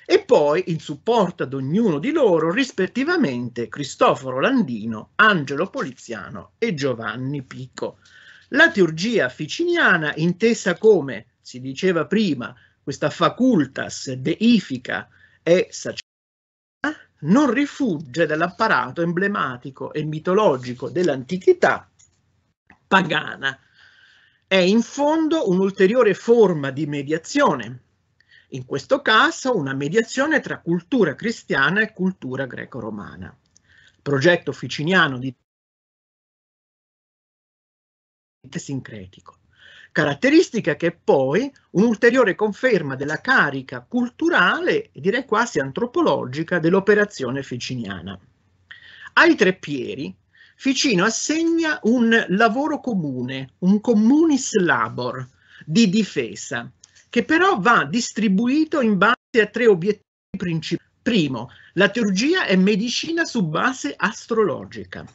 E poi in supporto ad ognuno di loro rispettivamente Cristoforo Landino, Angelo Poliziano e Giovanni Pico, la teurgia ficiniana, intesa come, si diceva prima, questa facultas deifica e sacerdotale, non rifugge dall'apparato emblematico e mitologico dell'antichità pagana. È in fondo un'ulteriore forma di mediazione, in questo caso una mediazione tra cultura cristiana e cultura greco-romana. Il progetto ficiniano di sincretico. Caratteristica che è poi un'ulteriore conferma della carica culturale, direi quasi antropologica, dell'operazione ficiniana. Ai tre pieri Ficino assegna un lavoro comune, un communis labor di difesa, che però va distribuito in base a tre obiettivi principali. Primo, la teurgia è medicina su base astrologica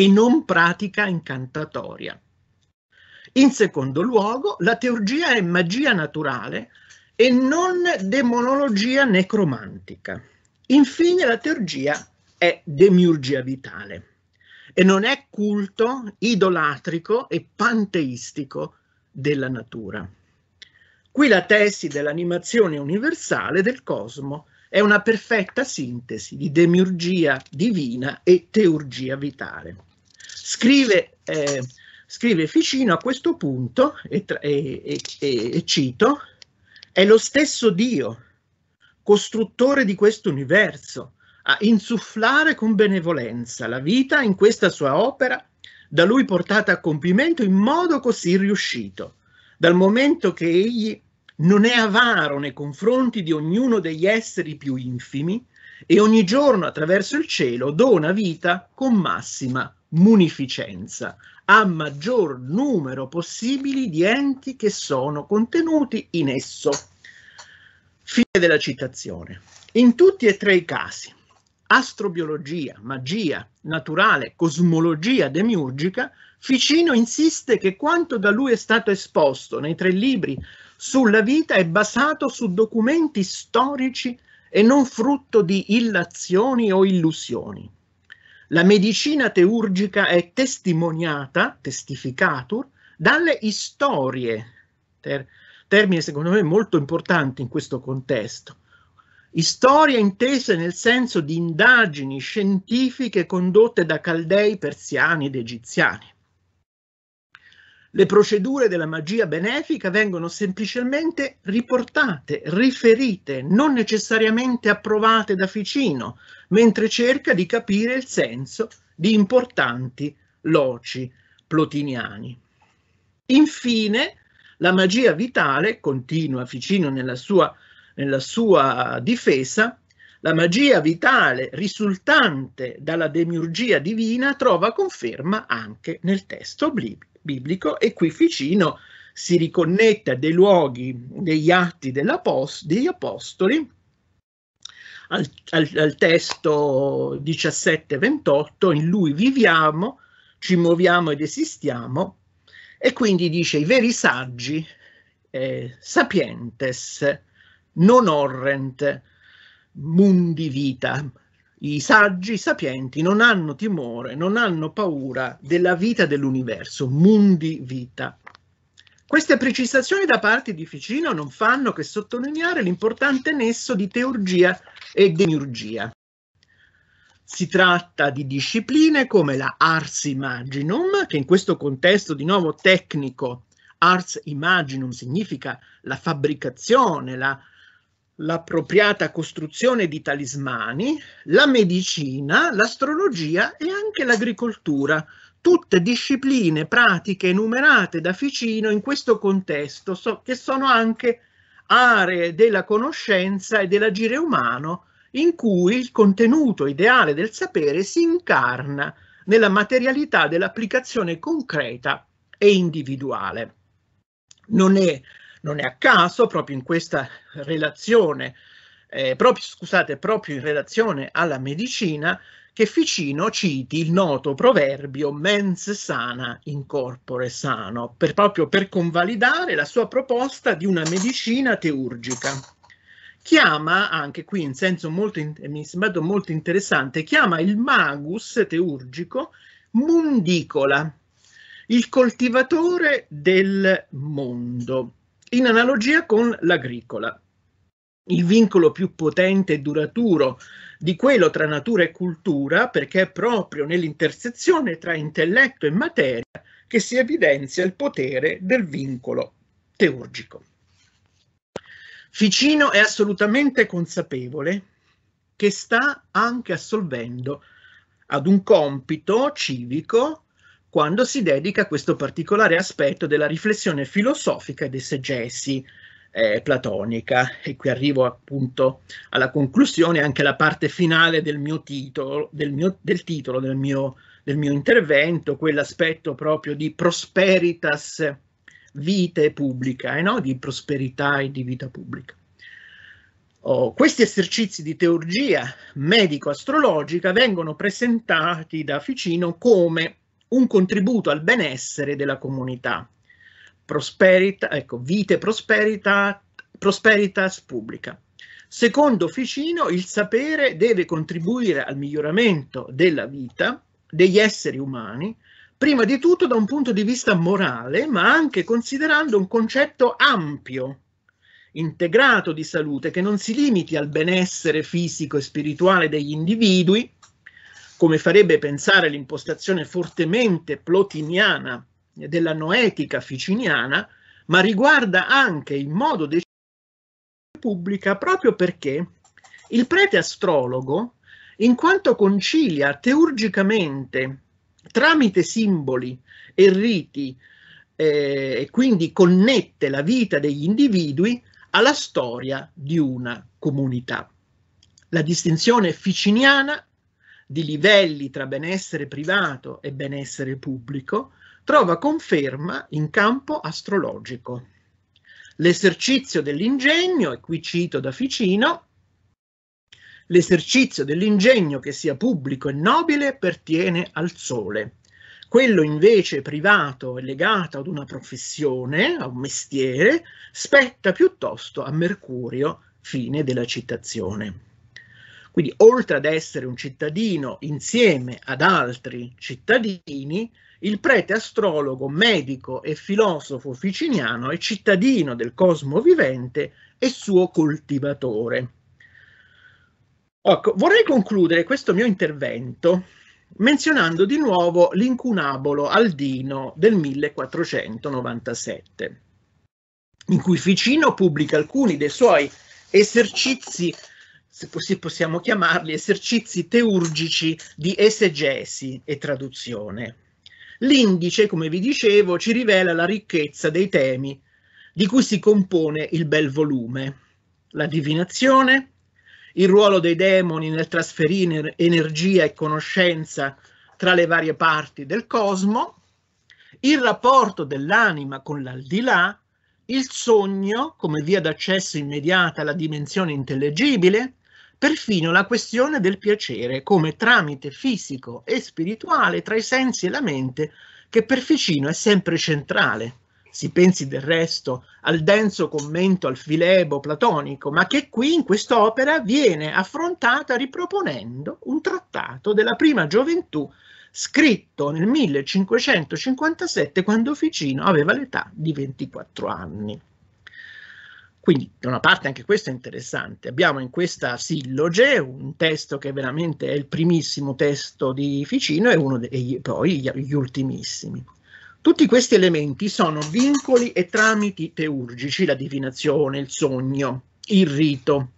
e non pratica incantatoria. In secondo luogo, la teurgia è magia naturale e non demonologia necromantica. Infine, la teurgia è demiurgia vitale e non è culto idolatrico e panteistico della natura. Qui la tesi dell'animazione universale del cosmo è una perfetta sintesi di demiurgia divina e teurgia vitale. Scrive, eh, scrive Ficino a questo punto, e, e, e, e cito, è lo stesso Dio, costruttore di questo universo, a insufflare con benevolenza la vita in questa sua opera, da lui portata a compimento in modo così riuscito, dal momento che egli non è avaro nei confronti di ognuno degli esseri più infimi e ogni giorno attraverso il cielo dona vita con massima munificenza a maggior numero possibile di enti che sono contenuti in esso. Fine della citazione. In tutti e tre i casi, astrobiologia, magia, naturale, cosmologia demiurgica, Ficino insiste che quanto da lui è stato esposto nei tre libri sulla vita è basato su documenti storici e non frutto di illazioni o illusioni. La medicina teurgica è testimoniata, testificatur, dalle storie, ter- termine secondo me molto importante in questo contesto. Storie intese nel senso di indagini scientifiche condotte da caldei, persiani ed egiziani. Le procedure della magia benefica vengono semplicemente riportate, riferite, non necessariamente approvate da Ficino, mentre cerca di capire il senso di importanti loci plotiniani. Infine, la magia vitale, continua Ficino nella sua, nella sua difesa, la magia vitale risultante dalla demiurgia divina trova conferma anche nel testo oblivio biblico e qui Ficino si riconnette a dei luoghi, degli atti degli apostoli, al, al, al testo 17-28, in lui viviamo, ci muoviamo ed esistiamo, e quindi dice i veri saggi, eh, sapientes, non orrent, mundi vita, i saggi sapienti non hanno timore, non hanno paura della vita dell'universo, mundi vita. Queste precisazioni da parte di Ficino non fanno che sottolineare l'importante nesso di teurgia e demiurgia. Si tratta di discipline come la Ars Imaginum, che in questo contesto di nuovo tecnico, Ars Imaginum significa la fabbricazione, la, l'appropriata costruzione di talismani, la medicina, l'astrologia e anche l'agricoltura, tutte discipline, pratiche enumerate da Ficino in questo contesto, so, che sono anche aree della conoscenza e dell'agire umano in cui il contenuto ideale del sapere si incarna nella materialità dell'applicazione concreta e individuale. Non è non è a caso, proprio in questa relazione, eh, proprio, scusate, proprio in relazione alla medicina, che Ficino citi il noto proverbio mens sana in corpore sano, per, proprio per convalidare la sua proposta di una medicina teurgica. Chiama anche qui in senso molto, mi sembrato molto interessante, chiama il magus teurgico mundicola, il coltivatore del mondo in analogia con l'agricola. Il vincolo più potente e duraturo di quello tra natura e cultura, perché è proprio nell'intersezione tra intelletto e materia che si evidenzia il potere del vincolo teurgico. Ficino è assolutamente consapevole che sta anche assolvendo ad un compito civico quando si dedica a questo particolare aspetto della riflessione filosofica ed esegesi eh, platonica. E qui arrivo appunto alla conclusione, anche alla parte finale del mio titolo, del mio, del titolo, del mio, del mio intervento, quell'aspetto proprio di prosperitas vitae pubblica, eh, no? di prosperità e di vita pubblica. Oh, questi esercizi di teologia medico-astrologica vengono presentati da Ficino come un contributo al benessere della comunità. Prosperita, ecco, vite prosperita, prosperitas pubblica. Secondo Ficino, il sapere deve contribuire al miglioramento della vita degli esseri umani, prima di tutto da un punto di vista morale, ma anche considerando un concetto ampio, integrato di salute, che non si limiti al benessere fisico e spirituale degli individui, come farebbe pensare l'impostazione fortemente plotiniana della noetica ficiniana, ma riguarda anche il modo di pubblica proprio perché il prete astrologo, in quanto concilia teurgicamente tramite simboli e riti eh, e quindi connette la vita degli individui alla storia di una comunità. La distinzione ficiniana di livelli tra benessere privato e benessere pubblico trova conferma in campo astrologico. L'esercizio dell'ingegno, e qui cito da Ficino, l'esercizio dell'ingegno che sia pubblico e nobile pertiene al sole. Quello invece privato e legato ad una professione, a un mestiere, spetta piuttosto a Mercurio, fine della citazione. Quindi oltre ad essere un cittadino insieme ad altri cittadini, il prete astrologo, medico e filosofo ficiniano è cittadino del cosmo vivente e suo coltivatore. Ecco, vorrei concludere questo mio intervento menzionando di nuovo l'incunabolo Aldino del 1497, in cui Ficino pubblica alcuni dei suoi esercizi se così possiamo chiamarli, esercizi teurgici di esegesi e traduzione. L'indice, come vi dicevo, ci rivela la ricchezza dei temi di cui si compone il bel volume, la divinazione, il ruolo dei demoni nel trasferire energia e conoscenza tra le varie parti del cosmo, il rapporto dell'anima con l'aldilà, il sogno come via d'accesso immediata alla dimensione intellegibile, perfino la questione del piacere come tramite fisico e spirituale tra i sensi e la mente che per Ficino è sempre centrale. Si pensi del resto al denso commento al Filebo platonico, ma che qui in quest'opera viene affrontata riproponendo un trattato della prima gioventù scritto nel 1557 quando Ficino aveva l'età di 24 anni. Quindi da una parte anche questo è interessante, abbiamo in questa silloge un testo che veramente è il primissimo testo di Ficino e, uno de- e poi gli ultimissimi. Tutti questi elementi sono vincoli e tramiti teurgici, la divinazione, il sogno, il rito,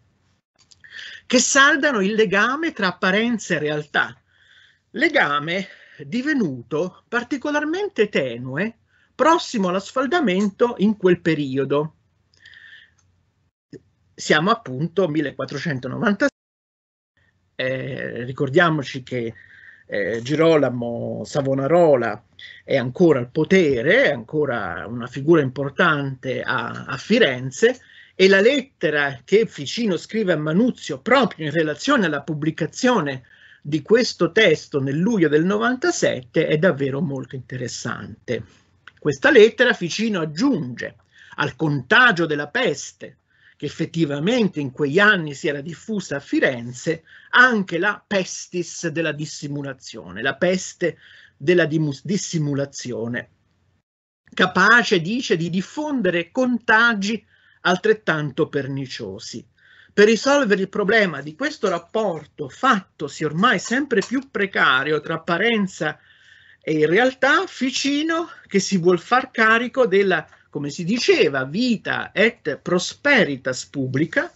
che saldano il legame tra apparenza e realtà, legame divenuto particolarmente tenue, prossimo all'asfaldamento in quel periodo, siamo appunto 1496. Eh, ricordiamoci che eh, Girolamo Savonarola è ancora al potere, è ancora una figura importante a, a, Firenze e la lettera che Ficino scrive a Manuzio proprio in relazione alla pubblicazione di questo testo nel luglio del 97 è davvero molto interessante. Questa lettera Ficino aggiunge al contagio della peste che effettivamente in quegli anni si era diffusa a Firenze, anche la pestis della dissimulazione, la peste della dissimulazione, capace, dice, di diffondere contagi altrettanto perniciosi. Per risolvere il problema di questo rapporto fattosi ormai sempre più precario tra apparenza e realtà, Ficino, che si vuol far carico della come si diceva, vita et prosperitas publica,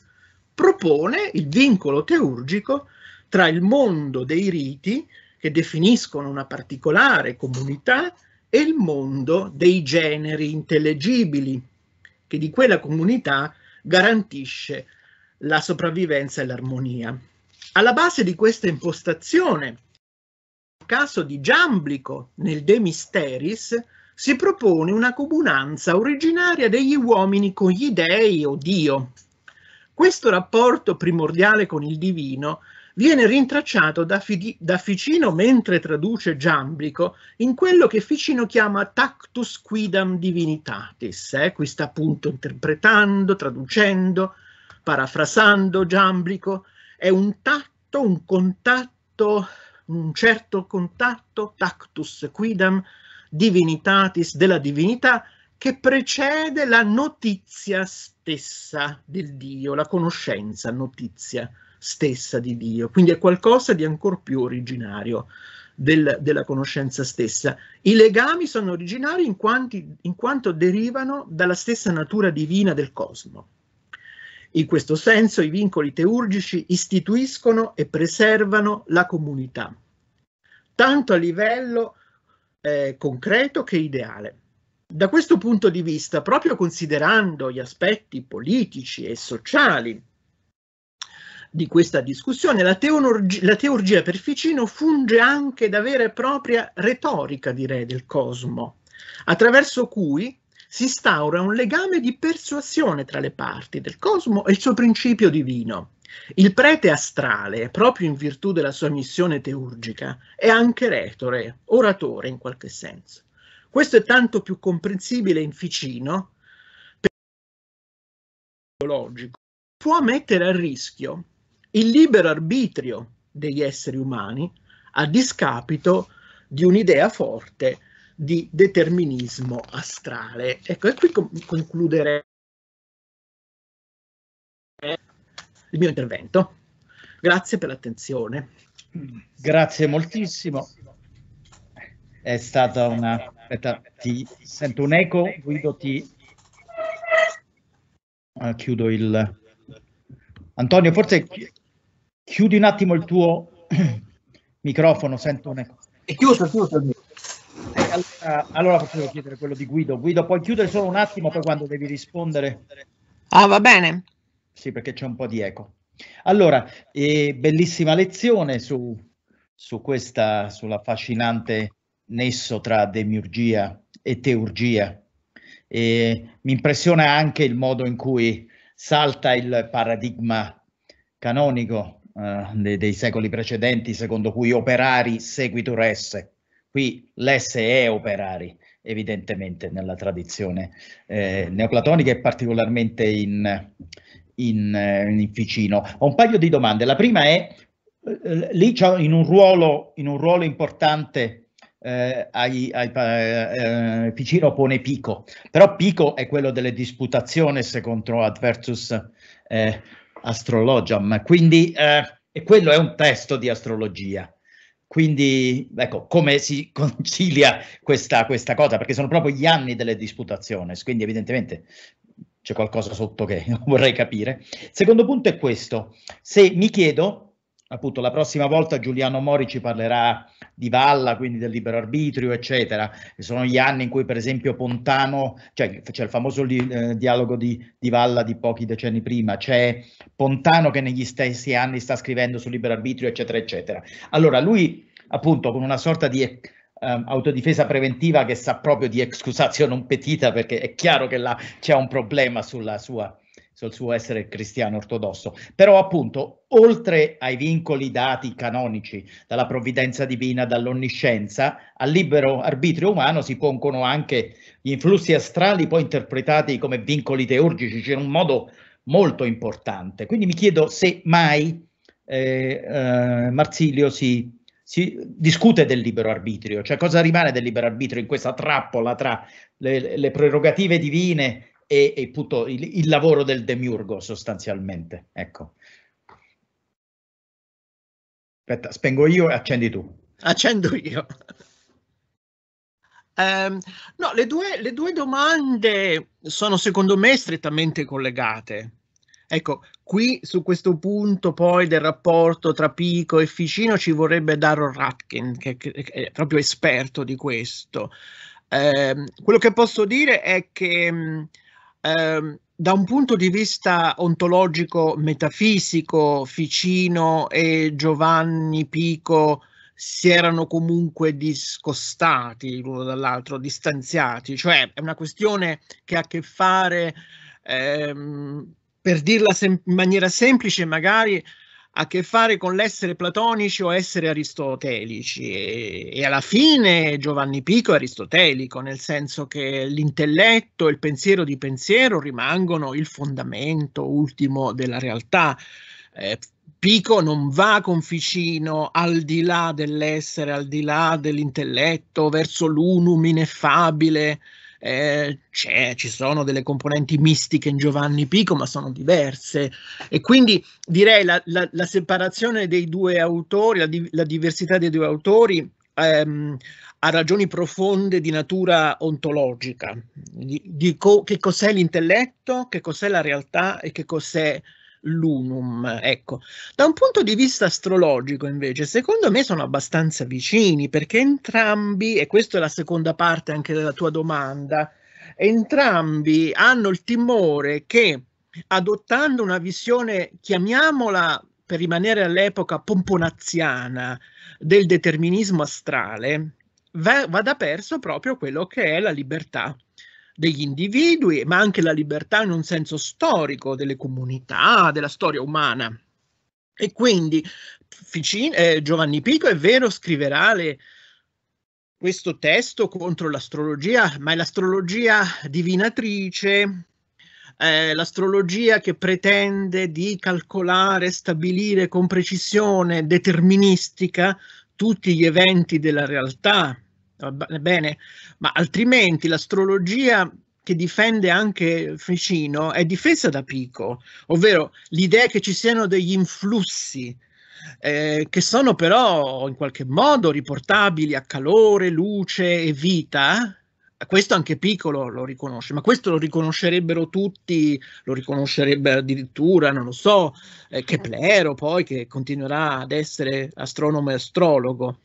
propone il vincolo teurgico tra il mondo dei riti, che definiscono una particolare comunità, e il mondo dei generi intellegibili, che di quella comunità garantisce la sopravvivenza e l'armonia. Alla base di questa impostazione, il caso di Giamblico nel De Misteris, si propone una comunanza originaria degli uomini con gli dei o Dio. Questo rapporto primordiale con il divino viene rintracciato da, Fidi, da, Ficino mentre traduce Giamblico in quello che Ficino chiama tactus quidam divinitatis, eh? qui sta appunto interpretando, traducendo, parafrasando Giamblico, è un tatto, un contatto, un certo contatto, tactus quidam divinitatis della divinità che precede la notizia stessa del Dio, la conoscenza, notizia stessa di Dio. Quindi è qualcosa di ancora più originario del, della conoscenza stessa. I legami sono originari in, quanti, in quanto derivano dalla stessa natura divina del cosmo. In questo senso i vincoli teurgici istituiscono e preservano la comunità, tanto a livello eh, concreto che ideale. Da questo punto di vista, proprio considerando gli aspetti politici e sociali di questa discussione, la, teologia, la teologia per Ficino funge anche da vera e propria retorica, direi, del cosmo, attraverso cui si instaura un legame di persuasione tra le parti del cosmo e il suo principio divino. Il prete astrale, proprio in virtù della sua missione teurgica, è anche retore, oratore in qualche senso. Questo è tanto più comprensibile in Ficino, teologico, può mettere a rischio il libero arbitrio degli esseri umani a discapito di un'idea forte di determinismo astrale. Ecco, e qui concluderei il mio intervento. Grazie per l'attenzione. Grazie moltissimo. È stata una... Aspetta, ti sento un eco, Guido ti... Ah, chiudo il... Antonio, forse chiudi un attimo il tuo microfono, sento un eco. È chiuso, è chiuso il eh, mio. Allora, allora potevo chiedere quello di Guido. Guido, puoi chiudere solo un attimo poi quando devi rispondere. Ah, va bene. Sì, perché c'è un po' di eco. Allora, eh, bellissima lezione su, su questa, sull'affascinante nesso tra demiurgia e teurgia. E mi impressiona anche il modo in cui salta il paradigma canonico eh, dei, dei, secoli precedenti, secondo cui operari seguitur esse. Qui l'esse è operari, evidentemente, nella tradizione eh, neoplatonica e particolarmente in in, eh, in Ficino. Ho un paio di domande. La prima è, eh, eh, lì in un, ruolo, in un ruolo, importante eh, ai, ai, eh, Ficino pone Pico, però Pico è quello delle disputaciones contro Adversus eh, Astrologiam, quindi eh, quello è un testo di astrologia. Quindi ecco come si concilia questa, questa cosa, perché sono proprio gli anni delle disputazioni, quindi evidentemente c'è qualcosa sotto che vorrei capire. Secondo punto è questo, se mi chiedo, appunto la prossima volta Giuliano Mori ci parlerà di Valla, quindi del libero arbitrio, eccetera, che sono gli anni in cui per esempio Pontano, cioè c'è il famoso li, eh, dialogo di, di, Valla di pochi decenni prima, c'è Pontano che negli stessi anni sta scrivendo sul libero arbitrio, eccetera, eccetera. Allora lui appunto con una sorta di um, autodifesa preventiva che sa proprio di excusatio non petita perché è chiaro che là c'è un problema sulla sua sul suo essere cristiano ortodosso. Però appunto, oltre ai vincoli dati canonici dalla provvidenza divina, dall'onniscienza, al libero arbitrio umano si pongono anche gli influssi astrali poi interpretati come vincoli teurgici, cioè in un modo molto importante. Quindi mi chiedo se mai eh, eh, Marsilio si si discute del libero arbitrio, cioè cosa rimane del libero arbitrio in questa trappola tra le, le prerogative divine e, e appunto il, il, lavoro del demiurgo sostanzialmente. Ecco. Aspetta, spengo io e accendi tu. Accendo io. Um, no, le due, le due domande sono secondo me strettamente collegate. Ecco, qui su questo punto poi del rapporto tra Pico e Ficino ci vorrebbe Daryl Ratkin, che, che è proprio esperto di questo. Eh, quello che posso dire è che eh, da un punto di vista ontologico, metafisico, Ficino e Giovanni Pico si erano comunque discostati l'uno dall'altro, distanziati, cioè è una questione che ha a che fare ehm, per dirla sem- in maniera semplice, magari a che fare con l'essere platonici o essere aristotelici e, e, alla fine Giovanni Pico è aristotelico, nel senso che l'intelletto, e il pensiero di pensiero rimangono il fondamento ultimo della realtà. Eh, Pico non va con Ficino al di là dell'essere, al di là dell'intelletto, verso l'unum ineffabile, eh, ci sono delle componenti mistiche in Giovanni Pico, ma sono diverse. E quindi direi la, la, la separazione dei due autori, la, la diversità dei due autori ehm, ha ragioni profonde di natura ontologica, di, di co, che cos'è l'intelletto, che cos'è la realtà e che cos'è lunum. Ecco. Da un punto di vista astrologico, invece, secondo me sono abbastanza vicini perché entrambi, e questa è la seconda parte anche della tua domanda, entrambi hanno il timore che adottando una visione, chiamiamola per rimanere all'epoca pomponaziana, del determinismo astrale, vada perso proprio quello che è la libertà degli individui, ma anche la libertà in un senso storico delle comunità, della storia umana. E quindi Ficino, eh, Giovanni Pico è vero scriverà le, questo testo contro l'astrologia, ma è l'astrologia divinatrice, eh, l'astrologia che pretende di calcolare, stabilire con precisione deterministica tutti gli eventi della realtà, bene, ma altrimenti l'astrologia che difende anche Ficino è difesa da Pico, ovvero l'idea che ci siano degli influssi eh, che sono però in qualche modo riportabili a calore, luce e vita. Questo anche Piccolo lo riconosce, ma questo lo riconoscerebbero tutti, lo riconoscerebbe addirittura, non lo so, eh, Keplero poi che continuerà ad essere astronomo e astrologo.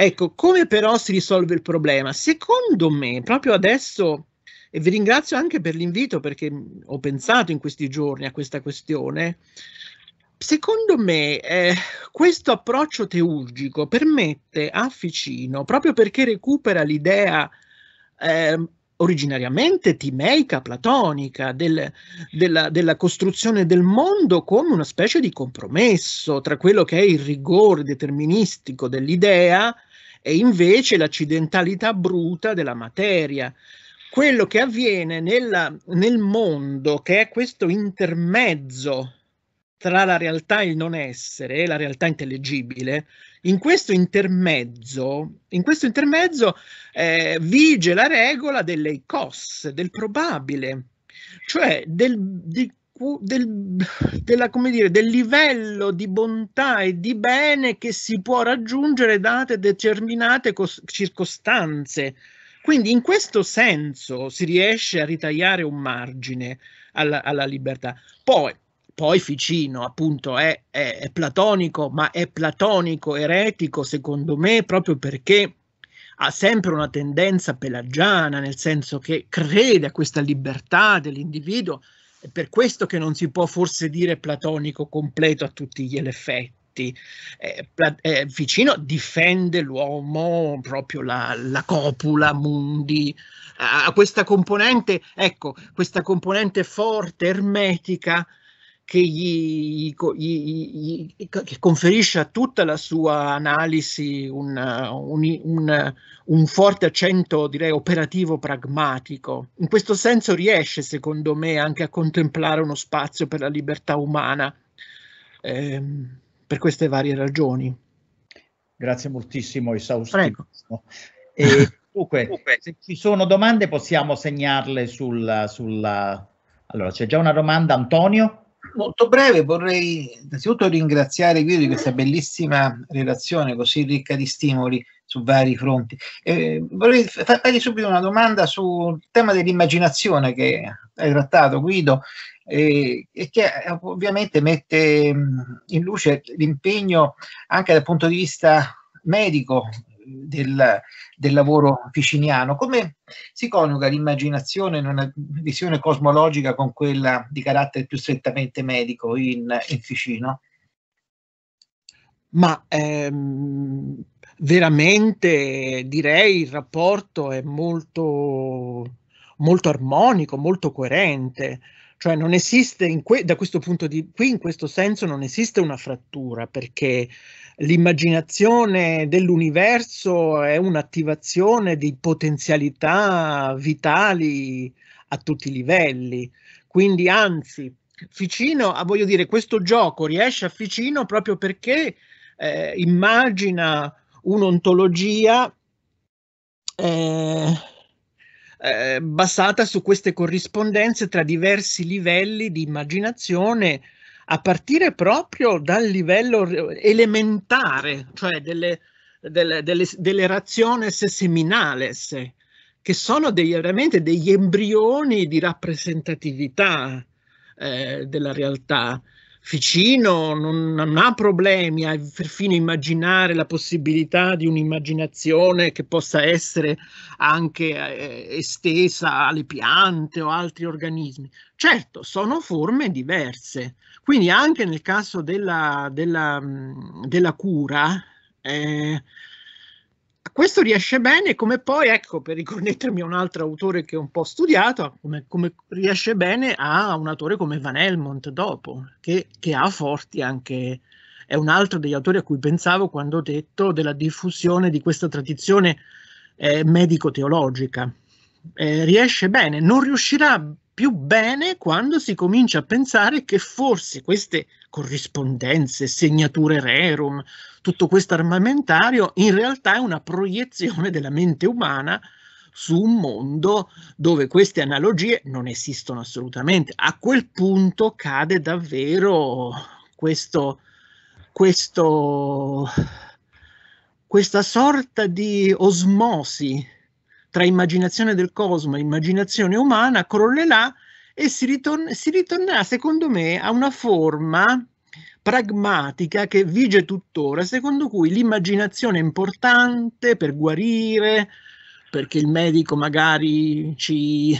Ecco, come però si risolve il problema? Secondo me, proprio adesso, e vi ringrazio anche per l'invito perché ho pensato in questi giorni a questa questione, secondo me eh, questo approccio teurgico permette a Ficino, proprio perché recupera l'idea eh, originariamente timeica, platonica, del, della, della, costruzione del mondo come una specie di compromesso tra quello che è il rigore deterministico dell'idea è invece l'accidentalità bruta della materia. Quello che avviene nella, nel mondo, che è questo intermezzo tra la realtà e il non essere, la realtà intellegibile, in questo intermezzo, in questo intermezzo eh, vige la regola delle cos, del probabile, cioè del, di del, della, dire, del, livello di bontà e di bene che si può raggiungere date determinate cos- circostanze. Quindi in questo senso si riesce a ritagliare un margine alla, alla libertà. Poi, poi Ficino appunto è, è, è platonico, ma è platonico eretico secondo me proprio perché ha sempre una tendenza pelagiana, nel senso che crede a questa libertà dell'individuo è per questo che non si può forse dire platonico completo a tutti gli effetti. Eh, eh, Ficino difende l'uomo, proprio la, la copula mundi, a questa componente, ecco, questa componente forte, ermetica, che gli, gli, gli che conferisce a tutta la sua analisi un, un, un, un, forte accento, direi, operativo pragmatico. In questo senso riesce, secondo me, anche a contemplare uno spazio per la libertà umana, eh, per queste varie ragioni. Grazie moltissimo, esaustivo. E, dunque, dunque, se ci sono domande possiamo segnarle sulla... sulla... Allora, c'è già una domanda, Antonio? molto breve, vorrei innanzitutto ringraziare Guido di questa bellissima relazione così ricca di stimoli su vari fronti. Eh, vorrei fare subito una domanda sul tema dell'immaginazione che hai trattato, Guido, eh, e che eh, ovviamente mette mm, in luce l'impegno anche dal punto di vista medico del, del lavoro ficiniano. Come si coniuga l'immaginazione in una visione cosmologica con quella di carattere più strettamente medico in, in Ficino? Ma ehm, veramente direi il rapporto è molto, molto armonico, molto coerente. Cioè non esiste, que- da questo punto di vista, qui in questo senso non esiste una frattura perché l'immaginazione dell'universo è un'attivazione di potenzialità vitali a tutti i livelli. Quindi anzi, Ficino, ah, voglio dire, questo gioco riesce a Ficino proprio perché eh, immagina un'ontologia eh, eh, basata su queste corrispondenze tra diversi livelli di immaginazione, a partire proprio dal livello elementare, cioè delle, delle, delle, delle raziones seminales, che sono dei, veramente degli embrioni di rappresentatività eh, della realtà. Ficino non, non ha problemi a perfino immaginare la possibilità di un'immaginazione che possa essere anche eh, estesa alle piante o altri organismi. Certo, sono forme diverse, quindi anche nel caso della, della, della cura, eh, questo riesce bene, come poi, ecco, per riconnettermi a un altro autore che ho un po' studiato, come, come riesce bene a un autore come Van Helmont dopo, che, che, ha forti anche, è un altro degli autori a cui pensavo quando ho detto della diffusione di questa tradizione eh, medico-teologica. Eh, riesce bene, non riuscirà più bene quando si comincia a pensare che forse queste corrispondenze, segnature rerum, tutto questo armamentario in realtà è una proiezione della mente umana su un mondo dove queste analogie non esistono assolutamente. A quel punto cade davvero questo, questo, questa sorta di osmosi tra immaginazione del cosmo e immaginazione umana crollerà e si, ritorn- si ritornerà, secondo me, a una forma pragmatica che vige tuttora, secondo cui l'immaginazione è importante per guarire, perché il medico magari ci,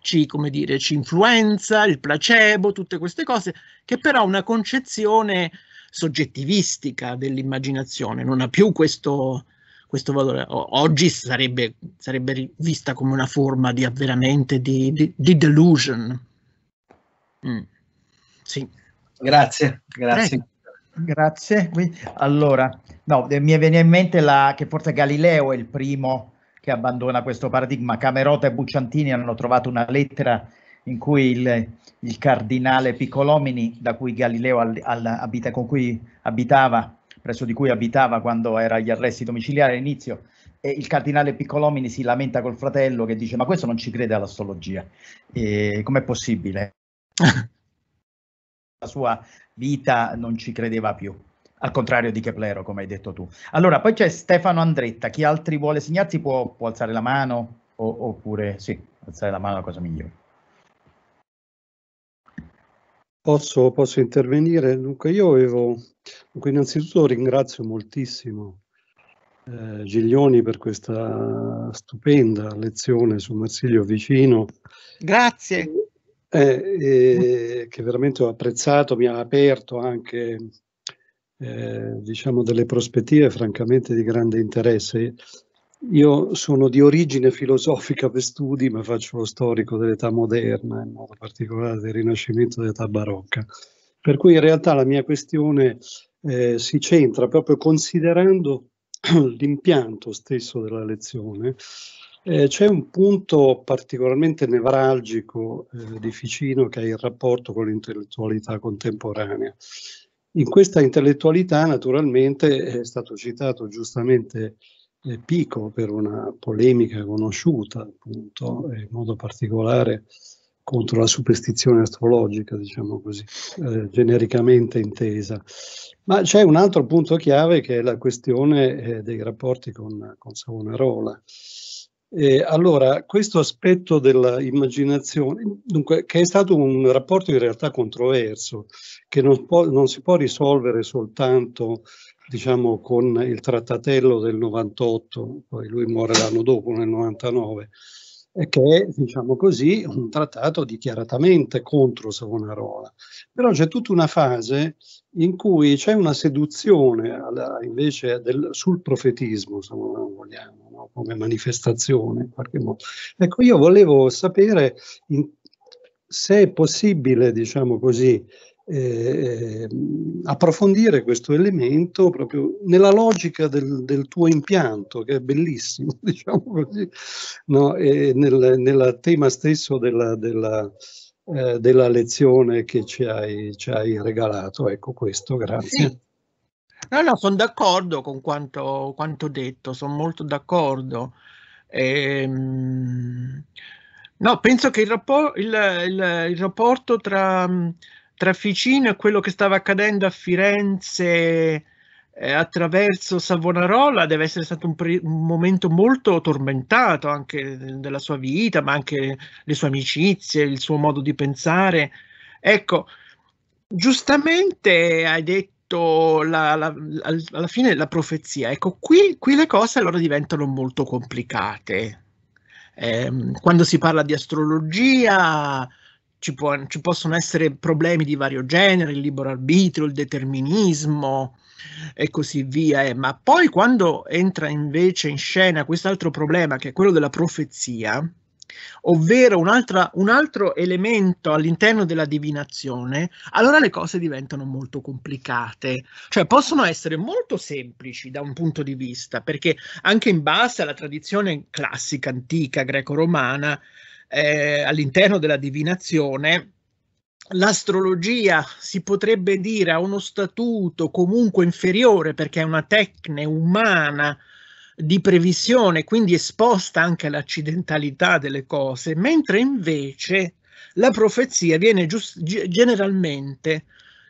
ci, come dire, ci influenza, il placebo, tutte queste cose, che però ha una concezione soggettivistica dell'immaginazione, non ha più questo, questo valore. oggi sarebbe, sarebbe, vista come una forma di avveramento, di, di, di delusion. Mm. Sì. Grazie, grazie. Prego. Grazie. Allora, no, eh, mi viene in mente la, che forse Galileo è il primo che abbandona questo paradigma. Camerota e Bucciantini hanno trovato una lettera in cui il, il cardinale Piccolomini, da cui Galileo al, al, abita, con cui abitava, presso di cui abitava quando era agli arresti domiciliari all'inizio, e il cardinale Piccolomini si lamenta col fratello che dice ma questo non ci crede all'astrologia, eh, com'è possibile? sua vita non ci credeva più. Al contrario di Keplero, come hai detto tu. Allora, poi c'è Stefano Andretta. Chi altri vuole segnarsi può, può alzare la mano o, oppure sì, alzare la mano è la cosa migliore. Posso, posso, intervenire? Dunque, io avevo. Dunque innanzitutto ringrazio moltissimo eh, Giglioni per questa stupenda lezione su Marsilio Vicino. Grazie. Eh, eh, che veramente ho apprezzato, mi ha aperto anche eh, diciamo delle prospettive francamente di grande interesse. Io sono di origine filosofica per studi, ma faccio lo storico dell'età moderna, in modo particolare del Rinascimento dell'età barocca. Per cui in realtà la mia questione eh, si centra proprio considerando l'impianto stesso della lezione, eh, c'è un punto particolarmente nevralgico eh, di Ficino che è il rapporto con l'intellettualità contemporanea. In questa intellettualità naturalmente è stato citato giustamente eh, Pico per una polemica conosciuta appunto, eh, in modo particolare contro la superstizione astrologica, diciamo così, eh, genericamente intesa. Ma c'è un altro punto chiave che è la questione eh, dei rapporti con, con Savonarola. Eh, allora, questo aspetto dell'immaginazione, dunque, che è stato un rapporto in realtà controverso, che non, può, non si può risolvere soltanto diciamo, con il trattatello del 98, poi lui muore l'anno dopo, nel 99, che è, diciamo così, un trattato dichiaratamente contro Savonarola. Però c'è tutta una fase in cui c'è una seduzione alla, invece del, sul profetismo, se non vogliamo, no? come manifestazione in qualche modo. Ecco, io volevo sapere in, se è possibile, diciamo così, eh, approfondire questo elemento proprio nella logica del, del tuo impianto, che è bellissimo, diciamo così, no? nel, nel, tema stesso della, della, eh, della lezione che ci hai, ci hai, regalato. Ecco questo, grazie. Sì. No, no, sono d'accordo con quanto, quanto detto, sono molto d'accordo. Ehm, no, penso che il, rapporto, il, il, il rapporto tra Trafficino e quello che stava accadendo a Firenze eh, attraverso Savonarola deve essere stato un, pre- un, momento molto tormentato anche della sua vita, ma anche le sue amicizie, il suo modo di pensare. Ecco, giustamente hai detto la, la, la, alla fine la profezia. Ecco, qui, qui le cose allora diventano molto complicate. Eh, quando si parla di astrologia, ci, può, ci possono essere problemi di vario genere, il libero arbitrio, il determinismo e così via, eh. ma poi quando entra invece in scena quest'altro problema che è quello della profezia, ovvero un altro elemento all'interno della divinazione, allora le cose diventano molto complicate. Cioè possono essere molto semplici da un punto di vista, perché anche in base alla tradizione classica, antica, greco-romana, eh, all'interno della divinazione, l'astrologia si potrebbe dire ha uno statuto comunque inferiore perché è una tecne umana di previsione, quindi esposta anche all'accidentalità delle cose, mentre invece la profezia viene giust- generalmente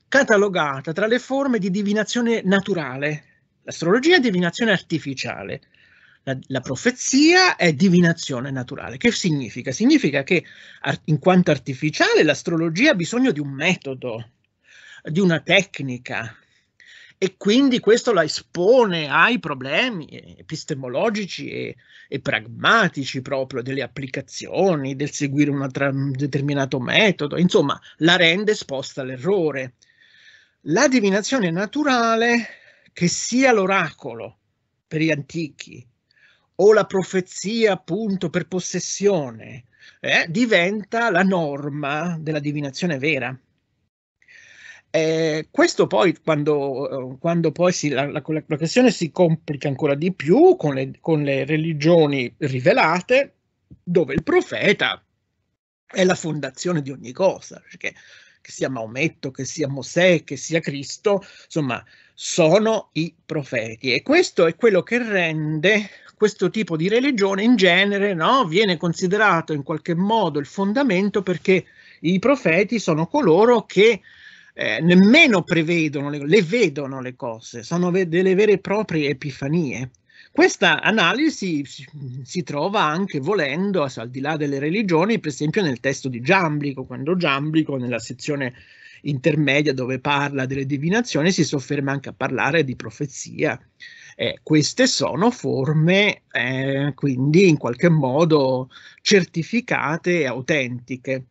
catalogata tra le forme di divinazione naturale. L'astrologia è divinazione artificiale, la, la, profezia è divinazione naturale. Che significa? Significa che in quanto artificiale l'astrologia ha bisogno di un metodo, di una tecnica. E quindi questo la espone ai problemi epistemologici e, e pragmatici proprio delle applicazioni, del seguire tra, un determinato metodo, insomma, la rende esposta all'errore. La divinazione naturale, che sia l'oracolo per gli antichi, o la profezia appunto per possessione eh, diventa la norma della divinazione vera. Eh, questo poi, quando, eh, quando poi si, la, la, la, questione si complica ancora di più con le, con le religioni rivelate, dove il profeta è la fondazione di ogni cosa, perché che sia Maometto, che sia Mosè, che sia Cristo, insomma, sono i profeti. E questo è quello che rende questo tipo di religione in genere no, viene considerato in qualche modo il fondamento perché i profeti sono coloro che eh, nemmeno prevedono, le, le, vedono le cose, sono ve- delle vere e proprie epifanie. Questa analisi si, si trova anche volendo, al di là delle religioni, per esempio nel testo di Giamblico, quando Giamblico nella sezione intermedia dove parla delle divinazioni, si sofferma anche a parlare di profezia. Eh, queste sono forme eh, quindi in qualche modo certificate e autentiche.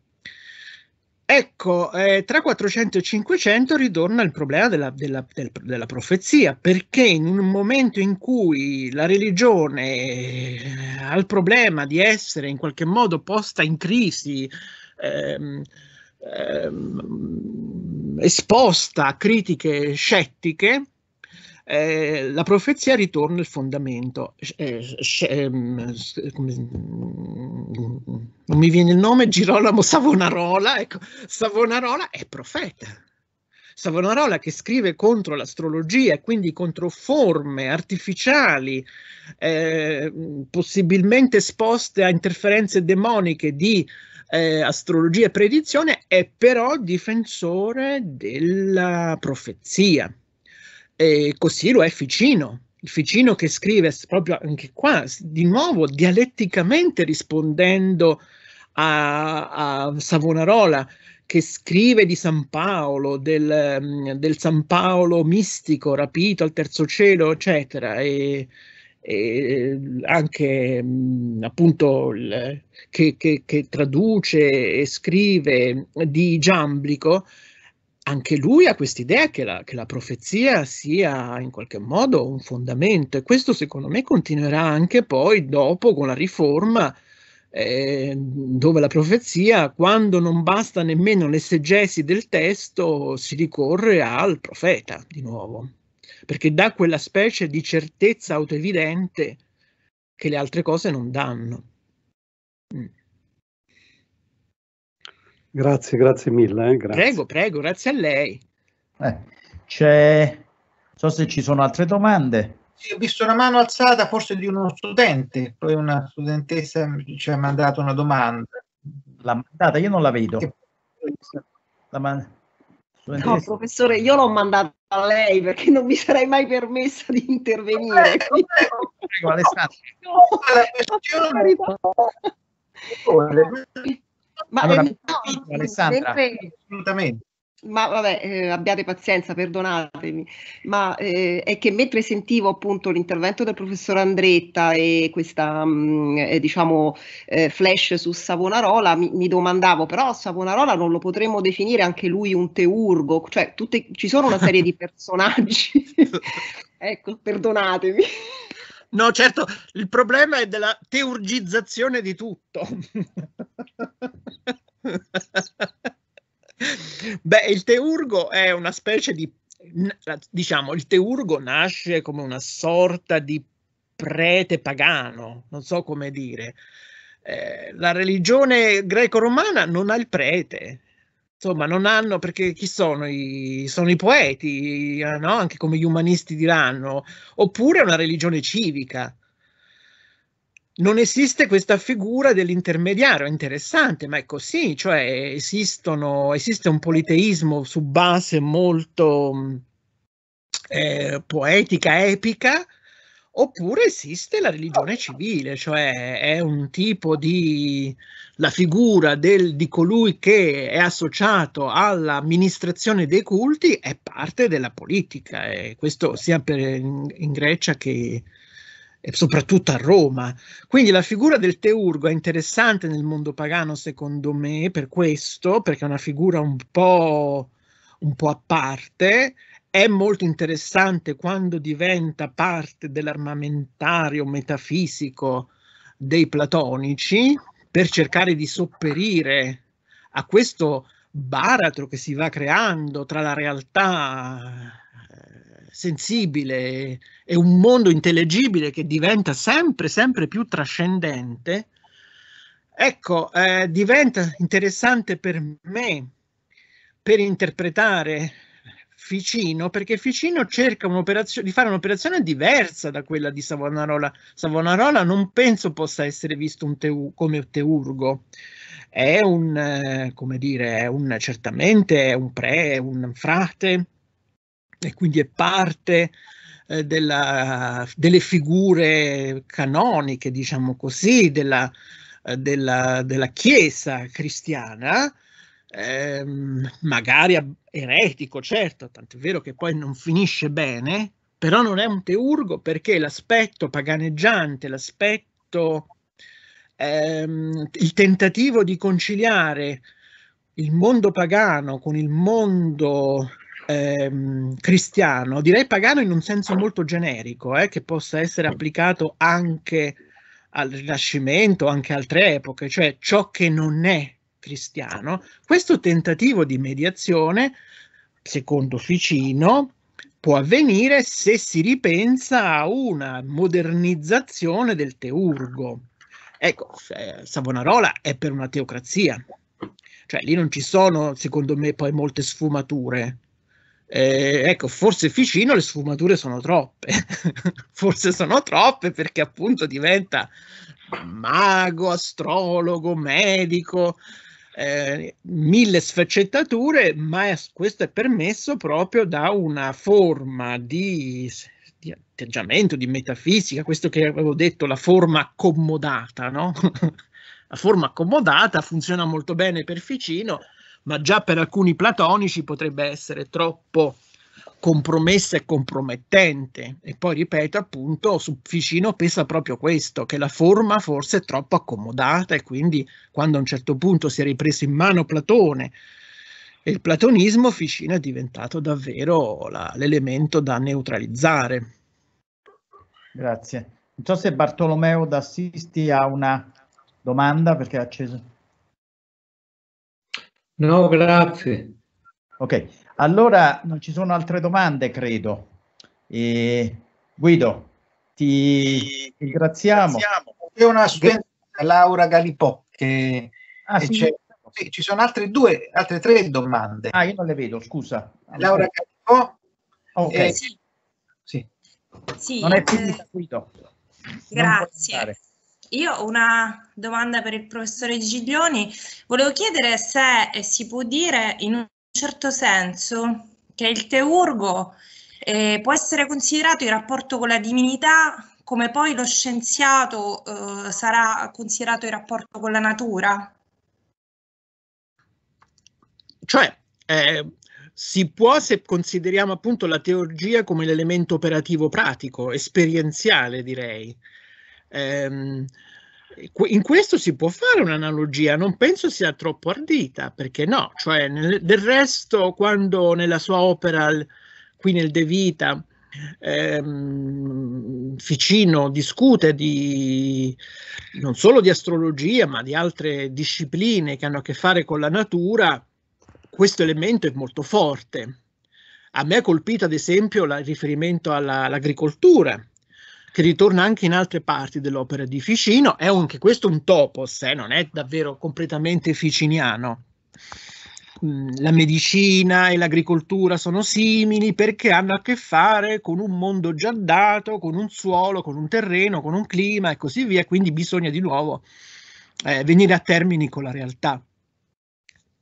Ecco, eh, tra 400 e 500 ritorna il problema della, della, del, della, profezia, perché in un momento in cui la religione eh, ha il problema di essere in qualche modo posta in crisi, ehm, ehm, esposta a critiche scettiche, eh, la profezia ritorna il fondamento. Eh, eh, ehm, non mi viene il nome, Girolamo Savonarola. Ecco, Savonarola è profeta. Savonarola che scrive contro l'astrologia e quindi contro forme artificiali, eh, possibilmente esposte a interferenze demoniche di eh, astrologia e predizione, è però difensore della profezia. E così lo è Ficino. Ficino che scrive proprio anche qua, di nuovo dialetticamente rispondendo a, a Savonarola, che scrive di San Paolo, del, mm, del, San Paolo mistico, rapito al terzo cielo, eccetera. E, eh, anche mh, appunto l, che, che, che, traduce e scrive di Giamblico, anche lui ha quest'idea che la, che la profezia sia in qualche modo un fondamento e questo secondo me continuerà anche poi dopo con la riforma ehm, dove la profezia, quando non basta nemmeno l'essegesi del testo, si ricorre al profeta di nuovo perché dà quella specie di certezza autoevidente che le altre cose non danno. Mm. Grazie, grazie mille. Eh, grazie. Prego, prego, grazie a lei. Eh, c'è... Non so se ci sono altre domande. Sì, ho visto una mano alzata forse di uno studente, poi una studentessa ci ha mandato una domanda. L'ha mandata, io non la vedo. La man- no, professore, io l'ho mandata a lei perché non mi sarei mai permessa di intervenire. Prego, Alessandro. ma allora, eh, no, Alessandra, assolutamente ma vabbè, eh, abbiate pazienza, perdonatemi, ma eh, è che mentre sentivo appunto l'intervento del professor Andretta e questa, mh, mm, eh, diciamo, eh, flash su Savonarola, mi, mi, domandavo, però Savonarola non lo potremmo definire anche lui un teurgo, cioè tutte, ci sono una serie di personaggi, ecco, perdonatemi. No, certo, il problema è della teurgizzazione di tutto. Beh, il teurgo è una specie di diciamo, il teurgo nasce come una sorta di prete pagano, non so come dire. Eh, la religione greco-romana non ha il prete, insomma, non hanno perché chi sono i, sono i poeti, eh, no? anche come gli umanisti diranno, oppure è una religione civica non esiste questa figura dell'intermediario, interessante, ma è così, cioè esistono, esiste un politeismo su base molto eh, poetica, epica, oppure esiste la religione civile, cioè è un tipo di la figura del, di colui che è associato all'amministrazione dei culti è parte della politica, e questo sia per, in, in Grecia che e soprattutto a Roma. Quindi la figura del teurgo è interessante nel mondo pagano, secondo me, per questo, perché è una figura un po', un po a parte. È molto interessante quando diventa parte dell'armamentario metafisico dei platonici per cercare di sopperire a questo baratro che si va creando tra la realtà sensibile, è un mondo intellegibile che diventa sempre, sempre più trascendente, ecco, eh, diventa interessante per me per interpretare Ficino, perché Ficino cerca di fare un'operazione diversa da quella di Savonarola. Savonarola non penso possa essere visto un teu, come Teurgo. È un, eh, come dire, è un, certamente è un pre, è un frate, e quindi è parte eh, della, delle figure canoniche, diciamo così, della, eh, della, della Chiesa cristiana, ehm, magari eretico, certo, tant'è vero che poi non finisce bene, però non è un teurgo perché l'aspetto paganeggiante, l'aspetto, ehm, il tentativo di conciliare il mondo pagano con il mondo ehm, cristiano, direi pagano in un senso molto generico, eh, che possa essere applicato anche al Rinascimento, anche altre epoche, cioè ciò che non è cristiano, questo tentativo di mediazione, secondo Ficino, può avvenire se si ripensa a una modernizzazione del teurgo. Ecco, Savonarola è per una teocrazia, cioè lì non ci sono, secondo me, poi molte sfumature. Eh, ecco, forse Ficino le sfumature sono troppe, forse sono troppe perché appunto diventa mago, astrologo, medico, eh, mille sfaccettature, ma è, questo è permesso proprio da una forma di, di, atteggiamento, di metafisica, questo che avevo detto, la forma accomodata, no? la forma accomodata funziona molto bene per Ficino, ma già per alcuni platonici potrebbe essere troppo compromessa e compromettente. E poi ripeto, appunto, su Ficino pesa proprio questo, che la forma forse è troppo accomodata e quindi quando a un certo punto si è ripreso in mano Platone e il platonismo, Ficino è diventato davvero la, l'elemento da neutralizzare. Grazie. Non so se Bartolomeo d'assisti ha una domanda perché ha acceso. No, grazie. Ok, allora non ci sono altre domande, credo. E Guido, ti ringraziamo. C'è una studente, Laura Galipò, che ah, sì, sì, ci sono altre due, altre tre domande. Ah, io non le vedo, scusa. Laura Galipò. Ok. Eh, sì. sì. Non è più eh, finita, Guido. Grazie. Io ho una domanda per il professore Giglioni. Volevo chiedere se eh, si può dire in un certo senso che il teurgo eh, può essere considerato in rapporto con la divinità come poi lo scienziato eh, sarà considerato in rapporto con la natura? Cioè, eh, si può se consideriamo appunto la teurgia come l'elemento operativo pratico, esperienziale direi. Ehm, in questo si può fare un'analogia, non penso sia troppo ardita, perché no, cioè nel, del resto quando nella sua opera qui nel De Vita ehm, Ficino discute di, non solo di astrologia ma di altre discipline che hanno a che fare con la natura, questo elemento è molto forte. A me ha colpito ad esempio il riferimento alla, all'agricoltura che ritorna anche in altre parti dell'opera di Ficino, è anche questo un topos, eh, non è davvero completamente ficiniano. Mm, la medicina e l'agricoltura sono simili perché hanno a che fare con un mondo già dato, con un suolo, con un terreno, con un clima e così via, quindi bisogna di nuovo eh, venire a termini con la realtà.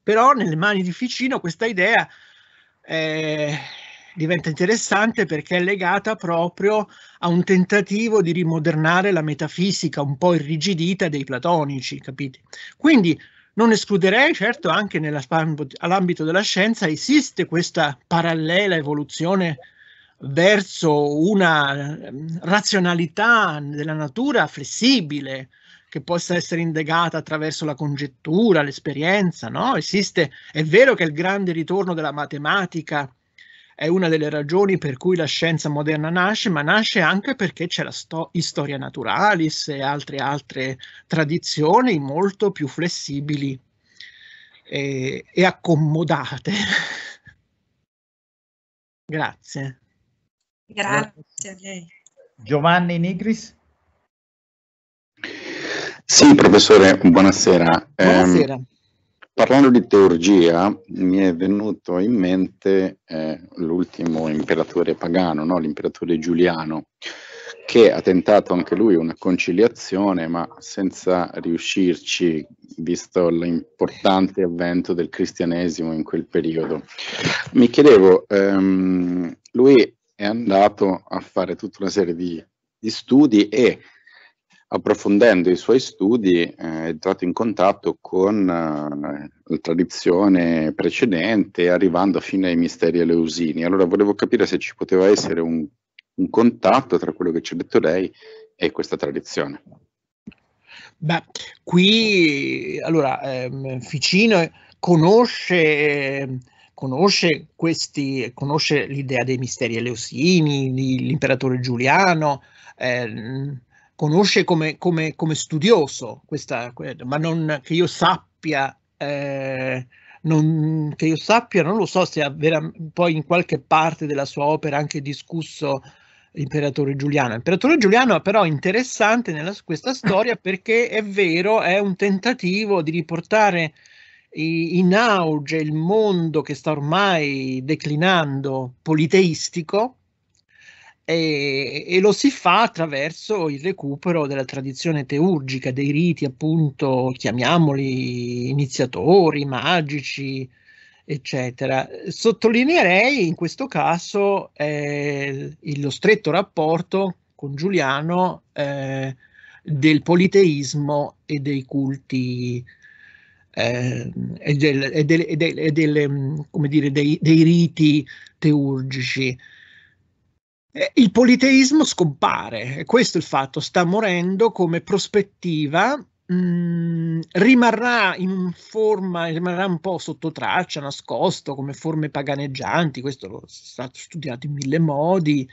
Però nelle mani di Ficino questa idea eh, diventa interessante perché è legata proprio a un tentativo di rimodernare la metafisica un po' irrigidita dei platonici, capite? Quindi non escluderei, certo, anche nell'ambito della scienza esiste questa parallela evoluzione verso una ehm, razionalità della natura flessibile che possa essere indagata attraverso la congettura, l'esperienza, no? Esiste, è vero che il grande ritorno della matematica è una delle ragioni per cui la scienza moderna nasce, ma nasce anche perché c'è la sto- storia naturalis e altre, altre tradizioni molto più flessibili e, e accomodate. Grazie. Grazie a lei. Giovanni Nigris. Sì, professore, buonasera. Buonasera. Eh, Parlando di teurgia, mi è venuto in mente eh, l'ultimo imperatore pagano, no? l'imperatore Giuliano, che ha tentato anche lui una conciliazione, ma senza riuscirci, visto l'importante avvento del cristianesimo in quel periodo. Mi chiedevo, ehm, lui è andato a fare tutta una serie di, di studi e approfondendo i suoi studi eh, è entrato in contatto con eh, la tradizione precedente, arrivando fino ai misteri eleusini. Allora volevo capire se ci poteva essere un, un contatto tra quello che ci ha detto lei e questa tradizione. Beh, qui allora ehm, Ficino conosce, conosce, questi, conosce l'idea dei misteri eleusini, l'imperatore Giuliano. Ehm, conosce come, come, come studioso, questa, ma non che io sappia. Eh, non, che io sappia, non lo so se ha vera, poi in qualche parte della sua opera anche discusso l'imperatore Giuliano. Imperatore Giuliano però è interessante nella, questa storia perché è vero, è un tentativo di riportare in auge il mondo che sta ormai declinando politeistico e, e, lo si fa attraverso il recupero della tradizione teurgica, dei riti appunto, chiamiamoli iniziatori, magici, eccetera. Sottolineerei in questo caso eh, lo stretto rapporto con Giuliano eh, del politeismo e dei culti eh, e, del, e, del, e, del, e delle, mm, dei, dei riti teurgici. Eh, il politeismo scompare, questo è il fatto, sta morendo come prospettiva, mh, mm, rimarrà in forma, rimarrà un po' sotto traccia, nascosto, come forme paganeggianti, questo è stato studiato in mille modi,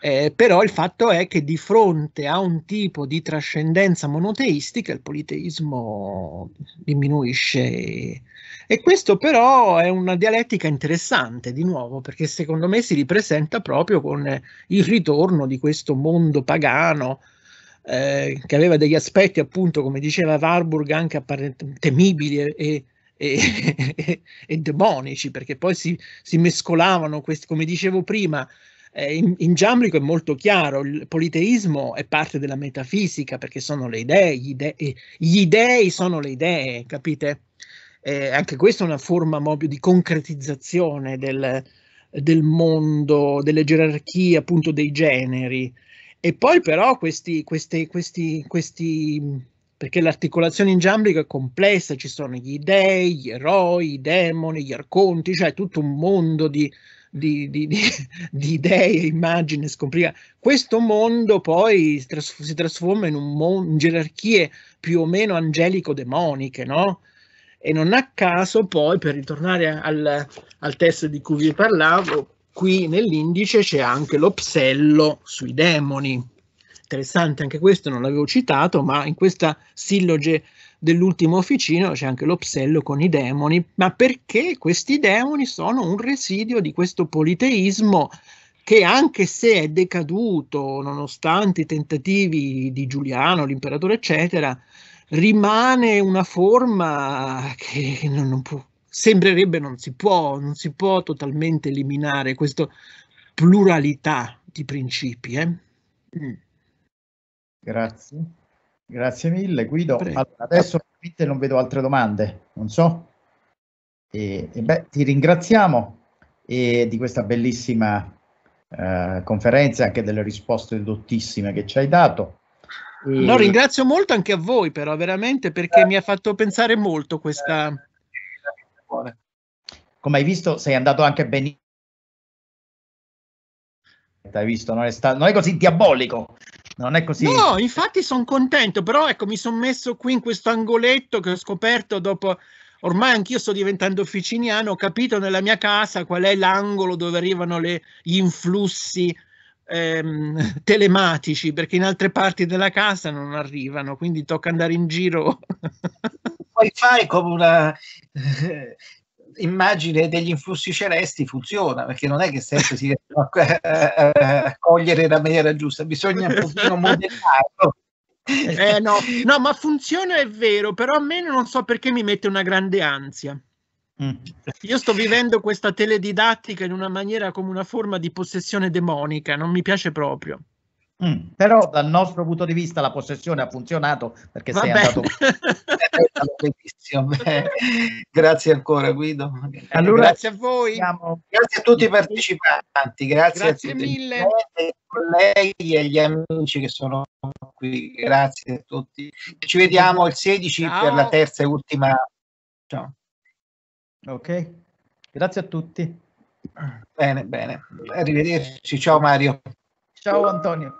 eh, però il fatto è che di fronte a un tipo di trascendenza monoteistica il politeismo diminuisce. E questo però è una dialettica interessante, di nuovo, perché secondo me si ripresenta proprio con il ritorno di questo mondo pagano eh, che aveva degli aspetti, appunto, come diceva Warburg, anche apparent- temibili e, e, e, e demonici, perché poi si, si mescolavano, questi, come dicevo prima, eh, in, in Giambrico è molto chiaro, il politeismo è parte della metafisica perché sono le idee, gli, ide- gli dei sono le idee, capite? Eh, anche questa è una forma proprio di concretizzazione del, del mondo, delle gerarchie, appunto dei generi. E poi però questi, questi, questi, questi perché l'articolazione in giambrico è complessa, ci sono gli dei, gli eroi, i demoni, gli arconti, cioè tutto un mondo di, di, di, di, di idee, immagini, scopriva. Questo mondo poi si trasforma in, un mon- in gerarchie più o meno angelico-demoniche, no? E non a caso poi, per ritornare al, al testo di cui vi parlavo, qui nell'indice c'è anche lo psello sui demoni. Interessante anche questo, non l'avevo citato, ma in questa silloge dell'ultimo Officino c'è anche lo psello con i demoni, ma perché questi demoni sono un residuo di questo politeismo che anche se è decaduto, nonostante i tentativi di Giuliano, l'imperatore, eccetera, rimane una forma che non, non può, sembrerebbe non si può, non si può totalmente eliminare questa pluralità di principi. Eh? Mm. Grazie. Grazie mille Guido. Allora, adesso non vedo altre domande, non so. E, e beh, ti ringraziamo e di questa bellissima eh, conferenza, anche delle risposte dottissime che ci hai dato. E... No, ringrazio molto anche a voi, però veramente perché eh. mi ha fatto pensare molto questa. Come hai visto, sei andato anche benissimo. Hai visto, non è, sta... non è così diabolico non è così. No, infatti sono contento, però ecco, mi sono messo qui in questo angoletto che ho scoperto dopo ormai anch'io sto diventando officiniano, ho capito nella mia casa qual è l'angolo dove arrivano le, gli influssi ehm, telematici, perché in altre parti della casa non arrivano, quindi tocca andare in giro. Puoi fare come una, immagine degli influssi celesti funziona, perché non è che sempre si riescono a, a, eh, eh, cogliere la maniera giusta, bisogna un pochino modellarlo. Eh, no. no, ma funziona è vero, però a me non so perché mi mette una grande ansia. Mm. Io sto vivendo questa teledidattica in una maniera come una forma di possessione demonica, non mi piace proprio. Mm, però dal nostro punto di vista la possessione ha funzionato perché Va sei bene. andato benissimo. grazie ancora Guido. Eh, allora, grazie a voi. Siamo... Grazie a tutti i partecipanti, grazie, grazie a tutti mille. i colleghi e gli amici che sono qui. Grazie a tutti. Ci vediamo il 16 Ciao. per la terza e ultima. Ciao. Ok. Grazie a tutti. Bene, bene. Arrivederci. Ciao Mario. Ciao Antonio.